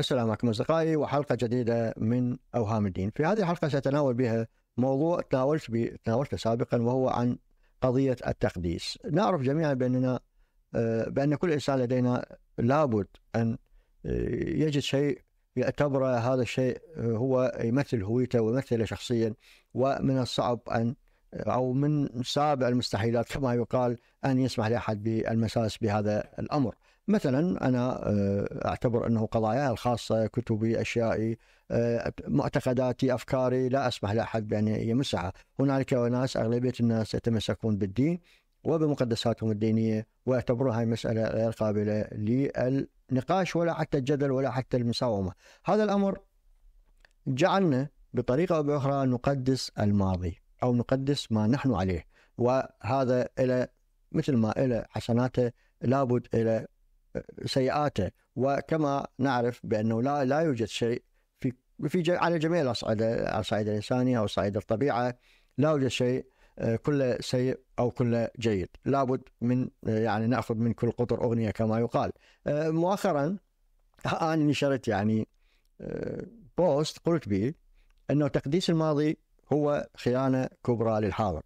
السلام عليكم أصدقائي وحلقة جديدة من أوهام الدين في هذه الحلقة سأتناول بها موضوع تناولت تناولته سابقا وهو عن قضية التقديس نعرف جميعا بأننا آه، بأن كل إنسان لدينا لابد أن آه، يجد شيء يعتبره هذا الشيء آه، هو يمثل هويته ويمثله شخصيا ومن الصعب أن أو من سابع المستحيلات كما يقال أن يسمح لأحد بالمساس بهذا الأمر مثلا أنا آه، أعتبر أنه قضاياي الخاصة كتبي أشيائي آه، معتقداتي أفكاري لا أسمح لأحد بأن يمسها هنالك ناس أغلبية الناس يتمسكون بالدين وبمقدساتهم الدينية ويعتبروها مسألة غير قابلة للنقاش ولا حتى الجدل ولا حتى المساومة هذا الأمر جعلنا بطريقة أو بأخرى نقدس الماضي أو نقدس ما نحن عليه وهذا إلى مثل ما إلى حسناته لابد إلى سيئاته وكما نعرف بأنه لا لا يوجد شيء في في على جميع الأصعدة على الصعيد الإنساني أو صعيد الطبيعة لا يوجد شيء آه، كله سيء أو كله جيد لابد من آه، يعني نأخذ من كل قطر أغنية كما يقال آه، مؤخرا أنا نشرت يعني بوست قلت به أنه تقديس الماضي هو خيانة كبرى للحاضر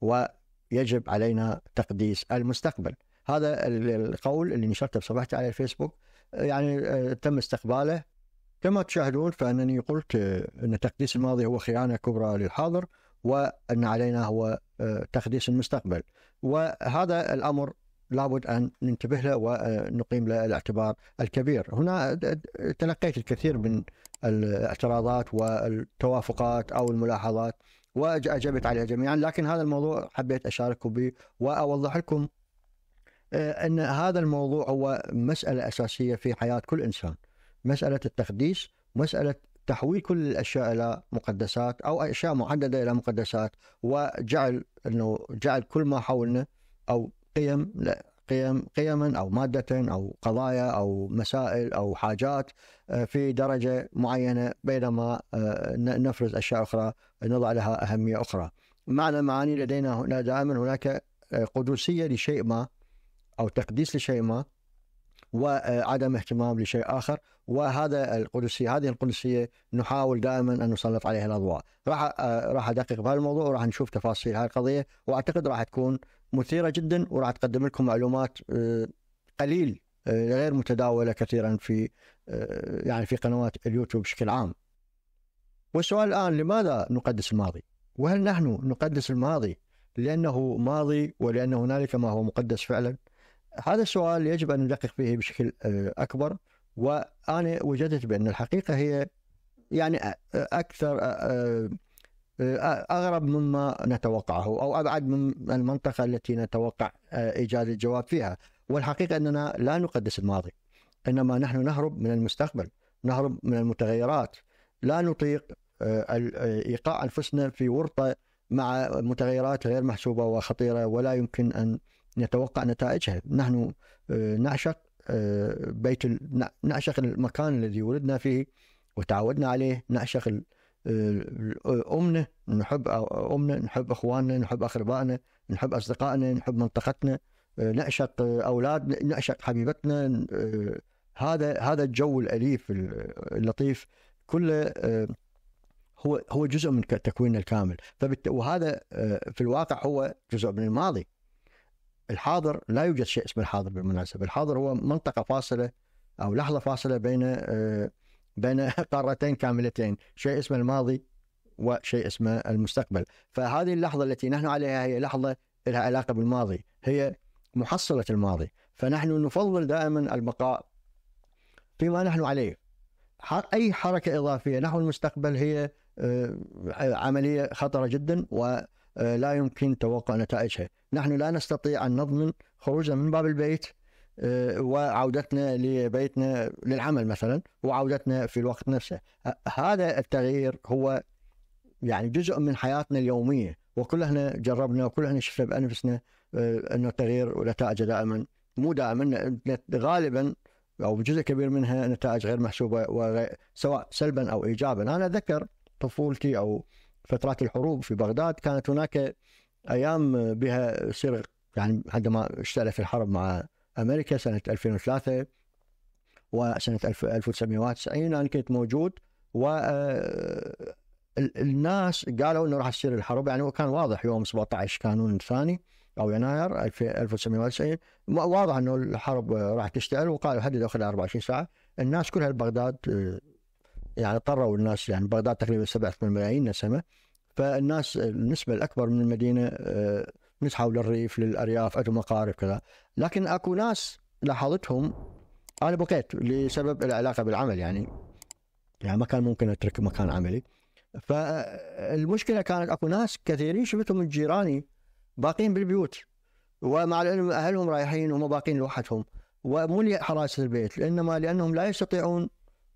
ويجب علينا تقديس المستقبل هذا القول اللي نشرته بصفحتي على الفيسبوك آه، يعني آه، تم استقباله كما تشاهدون فانني قلت آه، ان تقديس الماضي هو خيانه كبرى للحاضر وان علينا هو تقديس المستقبل وهذا الامر لابد ان ننتبه له ونقيم له الاعتبار الكبير. هنا تلقيت الكثير من الاعتراضات والتوافقات او الملاحظات واجبت عليها جميعا لكن هذا الموضوع حبيت اشارككم به واوضح لكم آه، ان هذا الموضوع هو مساله اساسيه في حياه كل انسان مساله التقديس مساله تحويل كل الاشياء الى مقدسات او اشياء محدده الى مقدسات وجعل انه جعل كل ما حولنا او قيم لا قيم قيما او ماده او قضايا او مسائل او حاجات آه، في درجه معينه بينما آه، نفرز اشياء اخرى نضع لها اهميه اخرى. معنى معاني لدينا هنا دائما هناك قدسيه لشيء ما او تقديس لشيء ما وعدم اهتمام لشيء اخر وهذا القدسيه هذه القدسيه نحاول دائما ان نسلط عليها الاضواء راح راح ادقق الموضوع وراح نشوف تفاصيل هذه القضيه واعتقد راح تكون مثيره جدا وراح تقدم لكم معلومات آه، قليل آه، غير متداوله كثيرا في آه، يعني في قنوات اليوتيوب بشكل عام. والسؤال الان لماذا نقدس الماضي؟ وهل نحن نقدس الماضي لانه ماضي ولان هنالك ما هو مقدس فعلا؟ هذا السؤال يجب ان ندقق فيه بشكل آه، اكبر وانا وجدت بان الحقيقه هي يعني آه، اكثر آه، اغرب مما نتوقعه او ابعد من المنطقه التي نتوقع ايجاد الجواب فيها والحقيقه اننا لا نقدس الماضي انما نحن نهرب من المستقبل نهرب من المتغيرات لا نطيق ايقاع انفسنا في ورطه مع متغيرات غير محسوبه وخطيره ولا يمكن ان نتوقع نتائجها نحن آه، نعشق آه، بيت نعشق المكان الذي ولدنا فيه وتعودنا عليه نعشق آه، أمنا نحب أمنا نحب إخواننا نحب أقربائنا نحب أصدقائنا نحب منطقتنا نعشق أولادنا نعشق حبيبتنا هذا هذا الجو الأليف اللطيف كله هو هو جزء من تكويننا الكامل وهذا في الواقع هو جزء من الماضي الحاضر لا يوجد شيء اسمه الحاضر بالمناسبة الحاضر هو منطقة فاصلة أو لحظة فاصلة بين آه، بين قارتين كاملتين شيء اسمه الماضي وشيء اسمه المستقبل فهذه اللحظة التي نحن عليها هي لحظة لها علاقة بالماضي هي محصلة الماضي فنحن نفضل دائما البقاء فيما نحن عليه أي حركة إضافية نحو المستقبل هي آه، عملية خطرة جدا و آه، لا يمكن توقع نتائجها نحن لا نستطيع أن نضمن خروجنا من باب البيت آه، وعودتنا لبيتنا للعمل مثلا وعودتنا في الوقت نفسه آه، هذا التغيير هو يعني جزء من حياتنا اليومية وكلنا جربنا وكلنا شفنا بأنفسنا أنه التغيير ونتائجه دائما مو دائما غالبا أو جزء كبير منها نتائج غير محسوبة سواء سلبا أو إيجابا أنا أذكر طفولتي أو فترات الحروب في بغداد كانت هناك ايام بها يصير يعني عندما اشتعلت الحرب مع امريكا سنه 2003 وسنه 1991 انا يعني كنت موجود و آه، الناس قالوا انه راح تصير الحرب يعني وكان واضح يوم 17 كانون الثاني او يناير 1990 واضح انه الحرب راح تشتعل وقالوا حددوا خلال 24 ساعه الناس كلها بغداد آه، يعني اضطروا الناس يعني بغداد تقريبا 7 8 ملايين نسمه فالناس النسبه الاكبر من المدينه آه، نسحوا للريف للارياف عندهم مقارب كذا لكن اكو ناس لاحظتهم انا بقيت لسبب العلاقه بالعمل يعني يعني ما كان ممكن اترك مكان عملي فالمشكله كانت اكو ناس كثيرين شفتهم من جيراني باقين بالبيوت ومع العلم اهلهم رايحين وهم باقين لوحدهم ومو حراسه البيت انما لانهم لا يستطيعون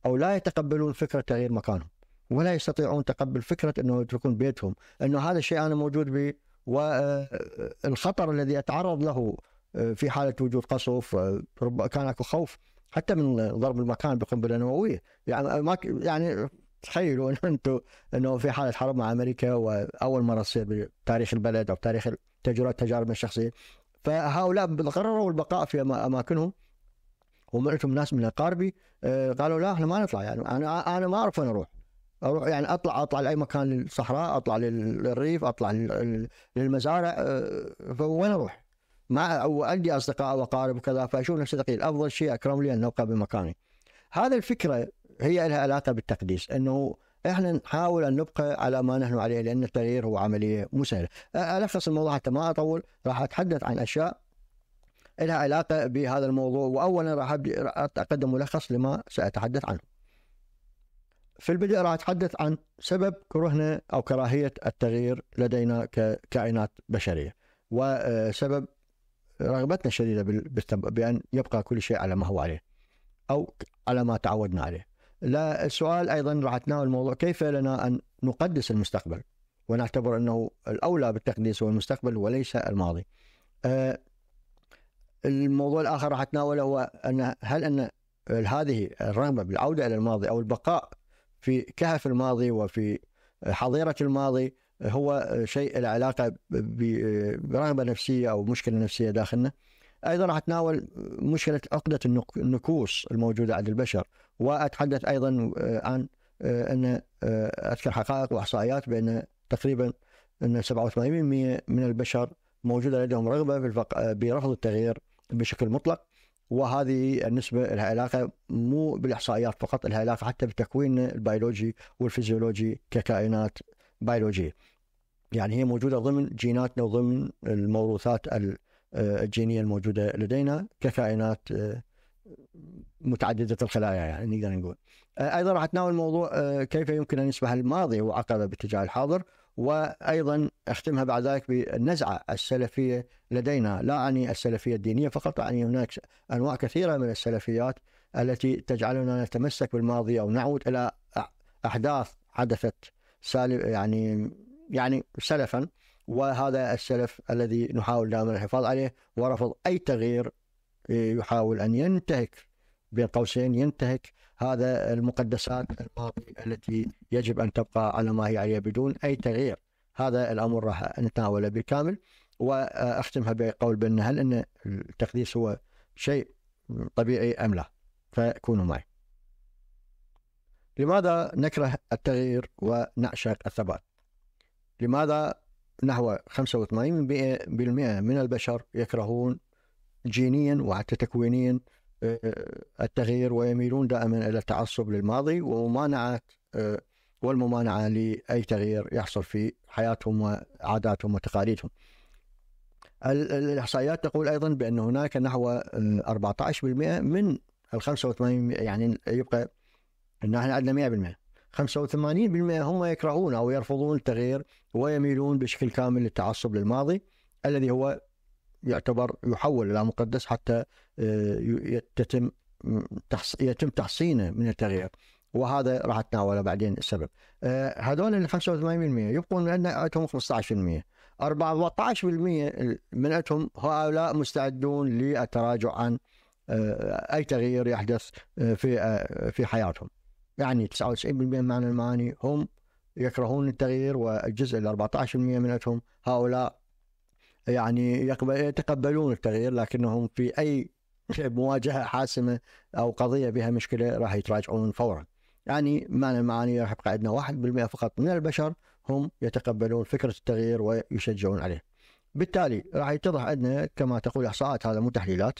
أو لا يتقبلون فكرة تغيير مكانهم ولا يستطيعون تقبل فكرة أنه يتركون بيتهم أنه هذا الشيء أنا موجود به والخطر آه، آه، الذي أتعرض له آه، في حالة وجود قصف ربما كان أكو خوف حتى من ضرب المكان بقنبله نوويه يعني ما يعني تخيلوا انه انتم انه في حاله حرب مع امريكا واول مره تصير بتاريخ البلد او بتاريخ تجربه تجاربنا الشخصيه فهؤلاء قرروا البقاء في اماكنهم ومعتهم ناس من اقاربي آه، قالوا لا احنا ما نطلع يعني انا انا ما اعرف وين اروح اروح يعني اطلع اطلع لاي مكان للصحراء اطلع للريف اطلع للمزارع آه، فوين اروح؟ ما عندي اصدقاء واقارب وكذا فاشوف نفسي ثقيل افضل شيء اكرم لي ان ابقى بمكاني. هذه الفكره هي لها علاقه بالتقديس انه احنا نحاول ان نبقى على ما نحن عليه لان التغيير هو عمليه مو سهله. الخص الموضوع حتى ما اطول راح اتحدث عن اشياء لها علاقه بهذا الموضوع واولا راح اقدم ملخص لما ساتحدث عنه. في البدء راح اتحدث عن سبب كرهنا او كراهيه التغيير لدينا ككائنات بشريه وسبب آه، رغبتنا الشديده بان يبقى كل شيء على ما هو عليه او على ما تعودنا عليه. لا السؤال ايضا راح اتناول موضوع كيف لنا ان نقدس المستقبل ونعتبر انه الاولى بالتقديس هو المستقبل وليس الماضي. آه، الموضوع الاخر راح اتناوله هو ان هل ان هذه الرغبه بالعوده الى الماضي او البقاء في كهف الماضي وفي حظيره الماضي هو شيء له علاقه برغبه نفسيه او مشكله نفسيه داخلنا. ايضا راح اتناول مشكله عقده النكوص الموجوده عند البشر واتحدث ايضا عن آه، ان آه، اذكر حقائق واحصائيات بان تقريبا ان 87% من البشر موجوده لديهم رغبه آه، برفض التغيير بشكل مطلق وهذه النسبة لها علاقة مو بالإحصائيات فقط لها علاقة حتى بالتكوين البيولوجي والفيزيولوجي ككائنات بيولوجية يعني هي موجودة ضمن جيناتنا وضمن الموروثات آه، الجينية الموجودة لدينا ككائنات آه، متعددة الخلايا يعني نقدر نقول آه، أيضا راح أتناول موضوع كيف يمكن أن يصبح الماضي وعقبة باتجاه الحاضر وايضا اختمها بعد ذلك بالنزعه السلفيه لدينا، لا اعني السلفيه الدينيه فقط اعني هناك انواع كثيره من السلفيات التي تجعلنا نتمسك بالماضي او نعود الى احداث حدثت سالف يعني يعني سلفا وهذا السلف الذي نحاول دائما الحفاظ عليه ورفض اي تغيير يحاول ان ينتهك بين قوسين ينتهك هذا المقدسات الماضي التي يجب ان تبقى على ما هي عليه بدون اي تغيير هذا الامر راح نتناوله بالكامل واختمها بقول بان هل ان التقديس هو شيء طبيعي ام لا فكونوا معي لماذا نكره التغيير ونعشق الثبات لماذا نحو 85% من البشر يكرهون جينيا وحتى تكوينيا آه، التغيير ويميلون دائما الى التعصب للماضي وممانعه آه، والممانعه لاي تغيير يحصل في حياتهم وعاداتهم وتقاليدهم. الاحصائيات تقول ايضا بان هناك نحو 14% آه، من ال 85 يعني يبقى ان احنا عندنا 100% 85% هم يكرهون او يرفضون التغيير ويميلون بشكل كامل للتعصب للماضي الذي هو يعتبر يحول إلى مقدس حتى آه، يتم يتم تحصينه من التغيير وهذا راح اتناوله بعدين السبب آه، هذول ال 85% يبقون من عندهم 15% 14% من عندهم هؤلاء مستعدون للتراجع عن آه، اي تغيير يحدث في في حياتهم يعني 99% من المعاني هم يكرهون التغيير والجزء ال 14% من عندهم هؤلاء يعني يتقبلون التغيير لكنهم في أي مواجهة حاسمة أو قضية بها مشكلة راح يتراجعون فورا يعني معنى المعاني راح يبقى عندنا 1% فقط من البشر هم يتقبلون فكرة التغيير ويشجعون عليه بالتالي راح يتضح عندنا كما تقول إحصاءات هذا مو تحليلات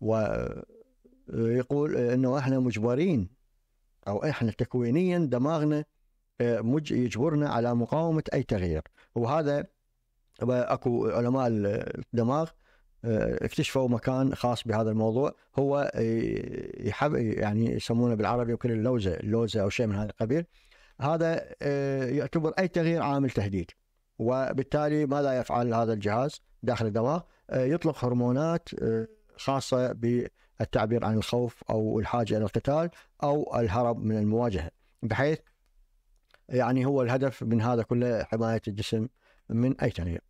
ويقول أنه إحنا مجبرين أو إحنا تكوينيا دماغنا آه، يجبرنا على مقاومة أي تغيير وهذا اكو علماء الدماغ آه، اكتشفوا مكان خاص بهذا الموضوع هو آه، يحب يعني يسمونه بالعربي يمكن اللوزه اللوزه او شيء من هذا القبيل هذا آه، يعتبر اي تغيير عامل تهديد وبالتالي ماذا يفعل هذا الجهاز داخل الدماغ يطلق هرمونات خاصه بالتعبير عن الخوف او الحاجه الى القتال او الهرب من المواجهه بحيث يعني هو الهدف من هذا كله حمايه الجسم من اي تغيير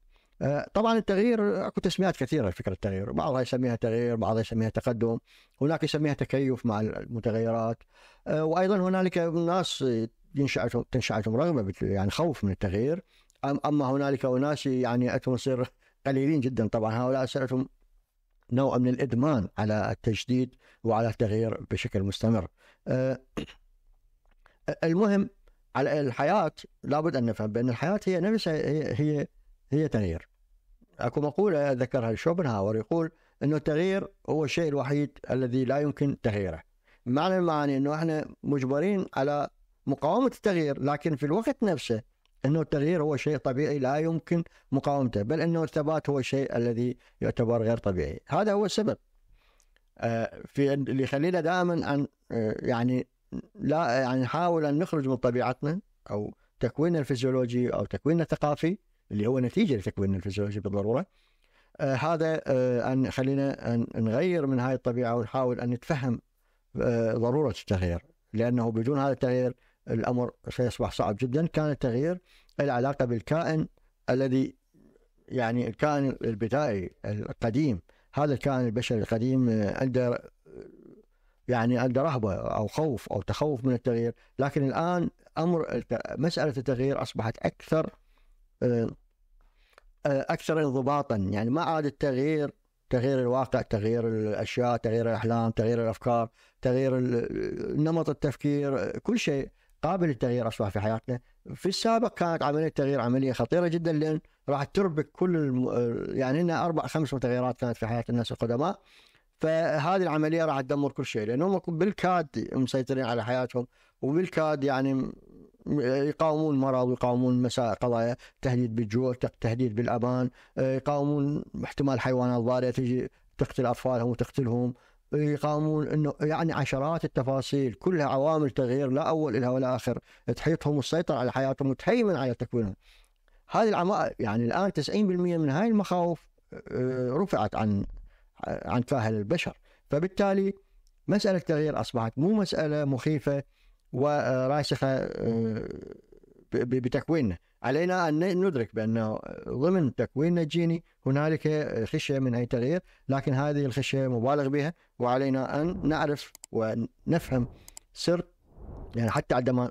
آه، طبعا التغيير اكو تسميات كثيره لفكره التغيير، بعضها يسميها تغيير، بعضها يسميها تقدم، هناك يسميها تكيف مع المتغيرات، آه، وايضا هنالك ناس ينشأتهم تنشأتهم رغبه يعني خوف من التغيير، اما هنالك اناس يعني اتهم يصير قليلين جدا طبعا هؤلاء اسئلتهم نوع من الادمان على التجديد وعلى التغيير بشكل مستمر. آه، المهم على الحياه لابد ان نفهم بان الحياه هي نفسها هي هي, هي تغيير. اكو مقولة ذكرها شوبنهاور يقول انه التغيير هو الشيء الوحيد الذي لا يمكن تغييره معنى المعاني انه احنا مجبرين على مقاومة التغيير لكن في الوقت نفسه انه التغيير هو شيء طبيعي لا يمكن مقاومته بل انه الثبات هو الشيء الذي يعتبر غير طبيعي هذا هو السبب آه، في اللي يخلينا دائما ان آه، يعني لا يعني نحاول ان نخرج من طبيعتنا او تكويننا الفسيولوجي او تكويننا الثقافي اللي هو نتيجه لتكوين الفسيولوجي بالضروره آه هذا آه ان خلينا أن نغير من هاي الطبيعه ونحاول ان نتفهم آه ضروره التغيير لانه بدون هذا التغيير الامر سيصبح صعب جدا كان التغيير العلاقه بالكائن الذي يعني الكائن البدائي القديم هذا الكائن البشري القديم عنده آه، آه، يعني عنده رهبه او خوف او تخوف من التغيير لكن الان امر مساله التغيير اصبحت اكثر آه، آه، اكثر انضباطا يعني ما عاد التغيير تغيير الواقع تغيير الاشياء تغيير الاحلام تغيير الافكار تغيير نمط التفكير كل شيء قابل للتغيير اصبح في حياتنا في السابق كانت عمليه تغيير عمليه خطيره جدا لان راح تربك كل الم... يعني لنا اربع خمس متغيرات كانت في حياه الناس القدماء فهذه العمليه راح تدمر كل شيء لانهم بالكاد مسيطرين على حياتهم وبالكاد يعني يقاومون مرض ويقاومون مسائل قضايا تهديد بالجوع تهديد بالامان آه، يقاومون احتمال حيوانات ضاريه تجي تقتل اطفالهم وتقتلهم يقاومون انه يعني عشرات التفاصيل كلها عوامل تغيير لا اول لها ولا اخر تحيطهم وتسيطر على حياتهم وتهيمن على تكوينهم. هذه العماء يعني الان 90% من هاي المخاوف آه، رفعت عن عن كاهل البشر، فبالتالي مساله التغيير اصبحت مو مساله مخيفه وراسخة آه، بتكويننا علينا أن ندرك بأنه ضمن تكويننا الجيني هنالك آه، خشية من أي تغيير لكن هذه الخشية مبالغ بها وعلينا أن نعرف ونفهم سر يعني حتى عندما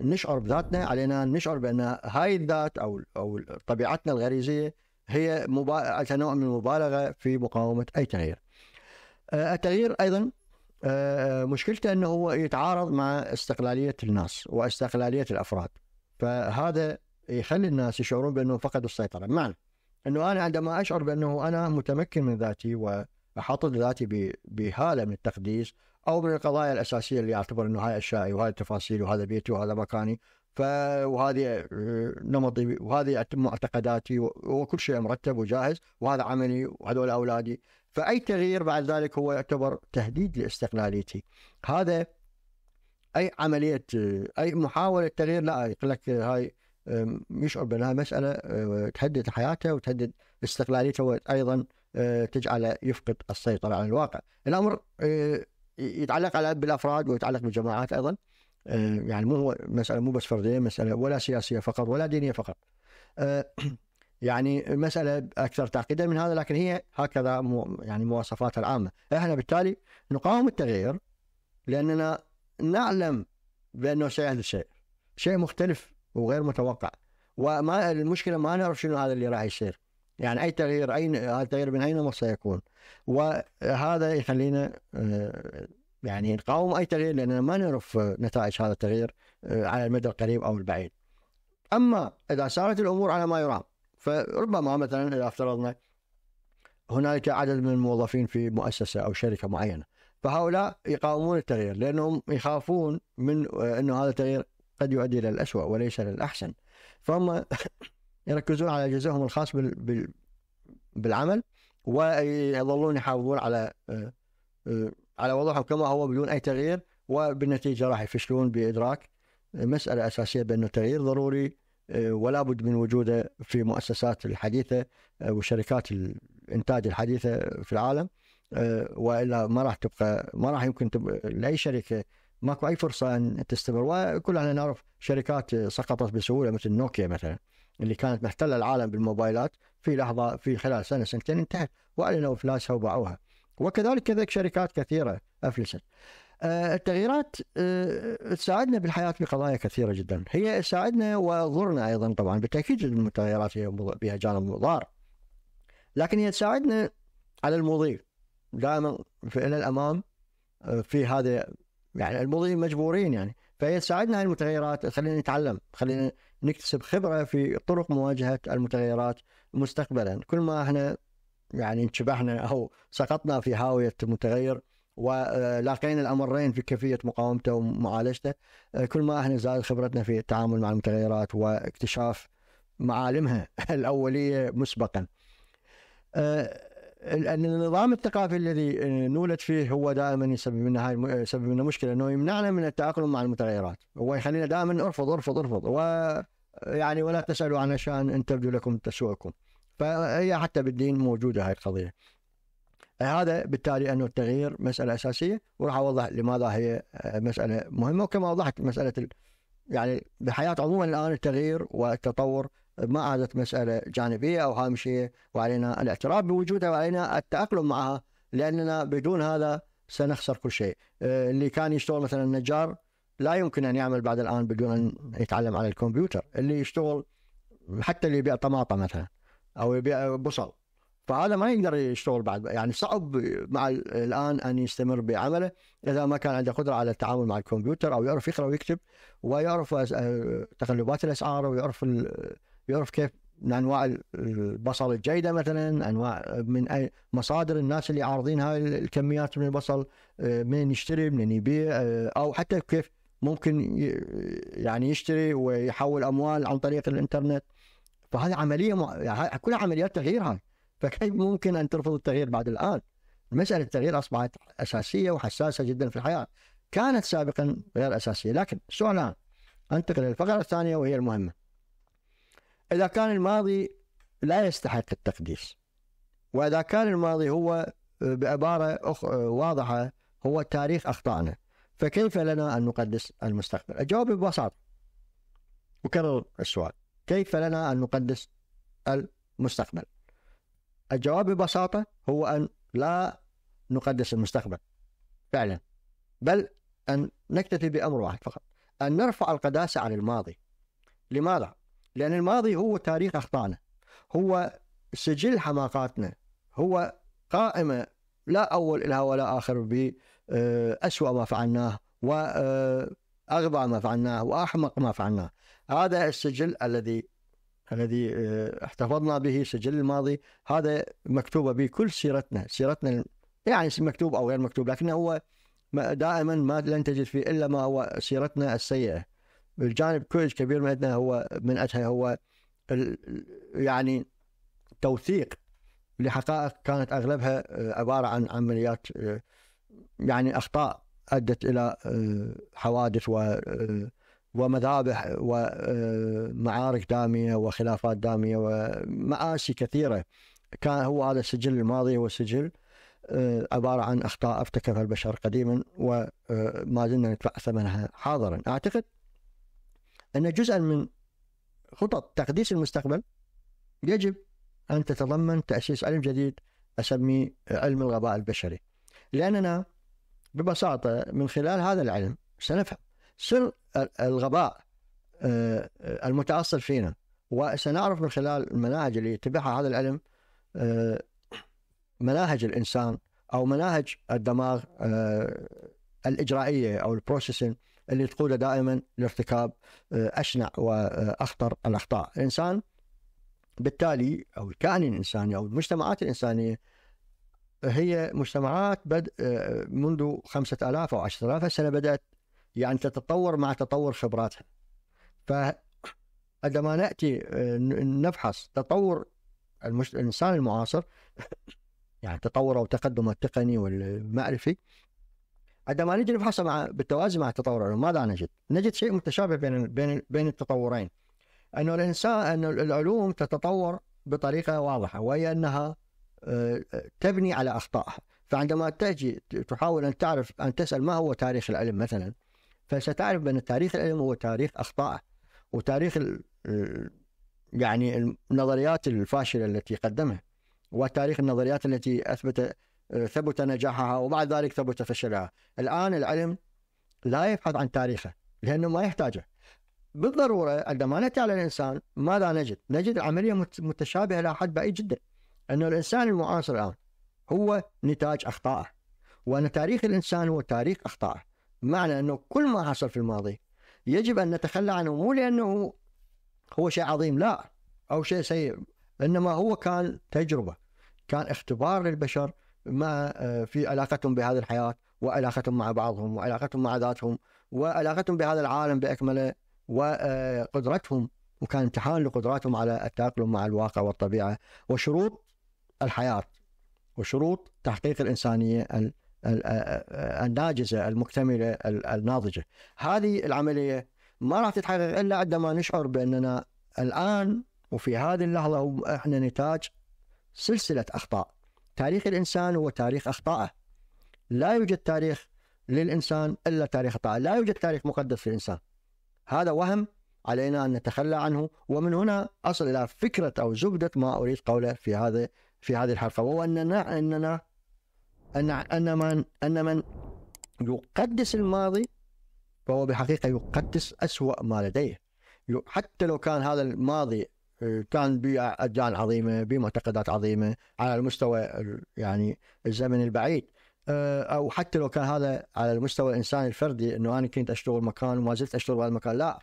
نشعر بذاتنا علينا أن نشعر بأن هاي الذات أو أو طبيعتنا الغريزية هي مبا... نوع من المبالغة في مقاومة أي تغيير آه، التغيير أيضا آه، مشكلته انه هو يتعارض مع استقلاليه الناس واستقلاليه الافراد فهذا يخلي الناس يشعرون بانه فقدوا السيطره بمعنى انه انا عندما اشعر بانه انا متمكن من ذاتي واحطط ذاتي بهاله من التقديس او من القضايا الاساسيه اللي اعتبر انه هاي اشيائي وهاي تفاصيلي وهذا بيتي وهذا مكاني ف وهذه آه، نمطي وهذه معتقداتي وكل شيء مرتب وجاهز وهذا عملي وهذول اولادي فأي تغيير بعد ذلك هو يعتبر تهديد لاستقلاليتي هذا أي عملية أي محاولة تغيير لا يقول لك هاي يشعر بأنها مسألة أه، تهدد حياته وتهدد استقلاليته وأيضا أه، تجعله يفقد السيطرة على الواقع الأمر أه، يتعلق على بالأفراد ويتعلق بالجماعات أيضا يعني مو هو مسألة مو بس فردية مسألة ولا سياسية فقط ولا دينية فقط يعني مسألة أكثر تعقيدا من هذا لكن هي هكذا مو يعني مواصفاتها العامة إحنا بالتالي نقاوم التغيير لأننا نعلم بأنه سيحدث شيء شيء مختلف وغير متوقع وما المشكلة ما نعرف شنو هذا اللي راح يصير يعني أي تغيير أي هذا التغيير من أين سيكون وهذا يخلينا آه، يعني نقاوم أي تغيير لأننا ما نعرف نتائج هذا التغيير آه، على المدى القريب أو البعيد أما إذا صارت الأمور على ما يرام فربما مثلا إذا افترضنا هنالك عدد من الموظفين في مؤسسة أو شركة معينة فهؤلاء يقاومون التغيير لأنهم يخافون من آه، أنه هذا التغيير قد يؤدي إلى الاسوء وليس للأحسن فهم يركزون على جزئهم الخاص بال... بالعمل ويظلون يحافظون على آه، آه، على وضعهم كما هو بدون أي تغيير وبالنتيجة راح يفشلون بإدراك مسألة أساسية بأنه التغيير ضروري آه، ولا بد من وجوده في مؤسسات الحديثه آه، وشركات الانتاج الحديثه في العالم آه، والا ما راح تبقى ما راح يمكن تبقى لاي شركه ماكو اي فرصه ان تستمر وكلنا نعرف شركات سقطت بسهوله مثل نوكيا مثلا اللي كانت محتله العالم بالموبايلات في لحظه في خلال سنه سنتين انتهت واعلنوا افلاسها وباعوها وكذلك كذلك شركات كثيره افلست آه، التغييرات تساعدنا آه، بالحياة في قضايا كثيرة جدا هي تساعدنا وضرنا أيضا طبعا بالتأكيد المتغيرات هي بها جانب مضار لكن هي تساعدنا على المضي دائما إلى الأمام آه، في هذا يعني المضي مجبورين يعني فهي تساعدنا هاي المتغيرات خلينا نتعلم خلينا نكتسب خبرة في طرق مواجهة المتغيرات مستقبلا كل ما احنا يعني انشبحنا أو سقطنا في هاوية متغير ولاقينا الامرين في كيفيه مقاومته ومعالجته آه، كل ما احنا زادت خبرتنا في التعامل مع المتغيرات واكتشاف معالمها الاوليه مسبقا. آه، لان النظام الثقافي الذي آه، نولد فيه هو دائما يسبب لنا هاي يسبب لنا مشكله انه يمنعنا من التاقلم مع المتغيرات، هو يخلينا دائما ارفض ارفض ارفض و يعني ولا تسالوا عن اشياء ان تبدو لكم تسوءكم. فهي حتى بالدين موجوده هاي القضيه. هذا بالتالي انه التغيير مساله اساسيه وراح اوضح لماذا هي آه، مساله مهمه وكما اوضحت مساله يعني بحياه عموما الان التغيير والتطور ما عادت مساله جانبيه او هامشيه وعلينا الاعتراف بوجودها وعلينا التاقلم معها لاننا بدون هذا سنخسر كل شيء آه، اللي كان يشتغل مثلا نجار لا يمكن ان يعمل بعد الان بدون ان يتعلم على الكمبيوتر اللي يشتغل حتى اللي يبيع طماطم مثلا او يبيع بصل فهذا ما يقدر يشتغل بعد يعني صعب مع الان ان يستمر بعمله اذا ما كان عنده قدره على التعامل مع الكمبيوتر او يعرف يقرا ويكتب ويعرف أه، تقلبات الاسعار ويعرف يعرف كيف من انواع البصل الجيده مثلا انواع من أي مصادر الناس اللي عارضين هاي الكميات من البصل أه، من يشتري من يبيع أه، او حتى كيف ممكن يعني يشتري ويحول اموال عن طريق الانترنت فهذه عمليه يعني كلها عمليات تغيير هاي فكيف ممكن أن ترفض التغيير بعد الآن مسألة التغيير أصبحت أساسية وحساسة جدا في الحياة كانت سابقا غير أساسية لكن السؤال الآن أنتقل للفقرة الثانية وهي المهمة إذا كان الماضي لا يستحق التقديس وإذا كان الماضي هو بعبارة أخ... واضحة هو تاريخ أخطائنا فكيف لنا أن نقدس المستقبل الجواب ببساطة أكرر السؤال كيف لنا أن نقدس المستقبل الجواب ببساطة هو أن لا نقدس المستقبل فعلا بل أن نكتفي بأمر واحد فقط أن نرفع القداسة عن الماضي لماذا؟ لأن الماضي هو تاريخ أخطائنا هو سجل حماقاتنا هو قائمة لا أول لها ولا آخر بأسوأ آه، ما فعلناه وأغبى آه، ما فعلناه وأحمق ما فعلناه هذا السجل الذي الذي آه، احتفظنا به سجل الماضي هذا مكتوبة به كل سيرتنا سيرتنا يعني مكتوب أو غير مكتوب لكن هو دائما ما لن تجد فيه إلا ما هو سيرتنا السيئة الجانب كويس كبير من هو من أتها هو يعني توثيق لحقائق كانت أغلبها آه، عبارة عن عمليات آه، يعني أخطاء أدت إلى حوادث و ومذابح ومعارك آه، دامية وخلافات دامية ومآسي كثيرة كان هو هذا السجل الماضي هو سجل آه، عبارة عن أخطاء ارتكبها البشر قديما وما آه، زلنا ندفع ثمنها حاضرا أعتقد أن جزءا من خطط تقديس المستقبل يجب أن تتضمن تأسيس علم جديد أسميه علم الغباء البشري لأننا ببساطة من خلال هذا العلم سنفهم سر الغباء آه، المتأصل فينا وسنعرف من خلال المناهج اللي يتبعها هذا العلم آه، مناهج الإنسان أو مناهج الدماغ آه، الإجرائية أو البروسيسنج اللي تقوده دائما لارتكاب أشنع وأخطر الأخطاء الإنسان بالتالي أو الكائن الإنساني أو المجتمعات الإنسانية هي مجتمعات بدء منذ خمسة آلاف أو عشرة آلاف سنة بدأت يعني تتطور مع تطور خبراتها فعندما نأتي آه، نفحص تطور المش... الإنسان المعاصر يعني تطوره وتقدمه التقني والمعرفي عندما نجي نفحص مع بالتوازي مع التطور ماذا نجد؟ نجد شيء متشابه بين بين بين التطورين انه الانسان ان العلوم تتطور بطريقه واضحه وهي انها آه، تبني على اخطائها فعندما تجي تحاول ان تعرف ان تسال ما هو تاريخ العلم مثلا فستعرف بأن تاريخ العلم هو تاريخ أخطائه وتاريخ الـ يعني النظريات الفاشلة التي قدمها وتاريخ النظريات التي أثبت ثبت نجاحها وبعد ذلك ثبت فشلها الآن العلم لا يبحث عن تاريخه لأنه ما يحتاجه بالضرورة عندما نأتي على الإنسان ماذا نجد؟ نجد العملية متشابهة إلى حد بعيد جدا أن الإنسان المعاصر الآن هو نتاج أخطائه وأن تاريخ الإنسان هو تاريخ أخطائه معنى أنه كل ما حصل في الماضي يجب أن نتخلى عنه مو لأنه هو شيء عظيم لا أو شيء سيء إنما هو كان تجربة كان اختبار للبشر ما آه، في علاقتهم بهذه الحياة وعلاقتهم مع بعضهم وعلاقتهم مع ذاتهم وعلاقتهم بهذا العالم بأكمله وقدرتهم آه، وكان امتحان لقدراتهم على التأقلم مع الواقع والطبيعة وشروط الحياة وشروط تحقيق الإنسانية الناجزه المكتمله الناضجه هذه العمليه ما راح تتحقق الا عندما نشعر باننا الان وفي هذه اللحظه احنا نتاج سلسله اخطاء تاريخ الانسان هو تاريخ اخطائه لا يوجد تاريخ للانسان الا تاريخ اخطائه لا يوجد تاريخ مقدس للانسان هذا وهم علينا ان نتخلى عنه ومن هنا اصل الى فكره او زبده ما اريد قوله في هذا في هذه الحلقه وهو اننا اننا أن أن من أن من يقدس الماضي فهو بحقيقة يقدس أسوأ ما لديه حتى لو كان هذا الماضي آه، كان بأديان عظيمة بمعتقدات عظيمة على المستوى يعني الزمن البعيد آه، أو حتى لو كان هذا على المستوى الإنساني الفردي أنه أنا كنت أشتغل مكان وما زلت أشتغل بهذا المكان لا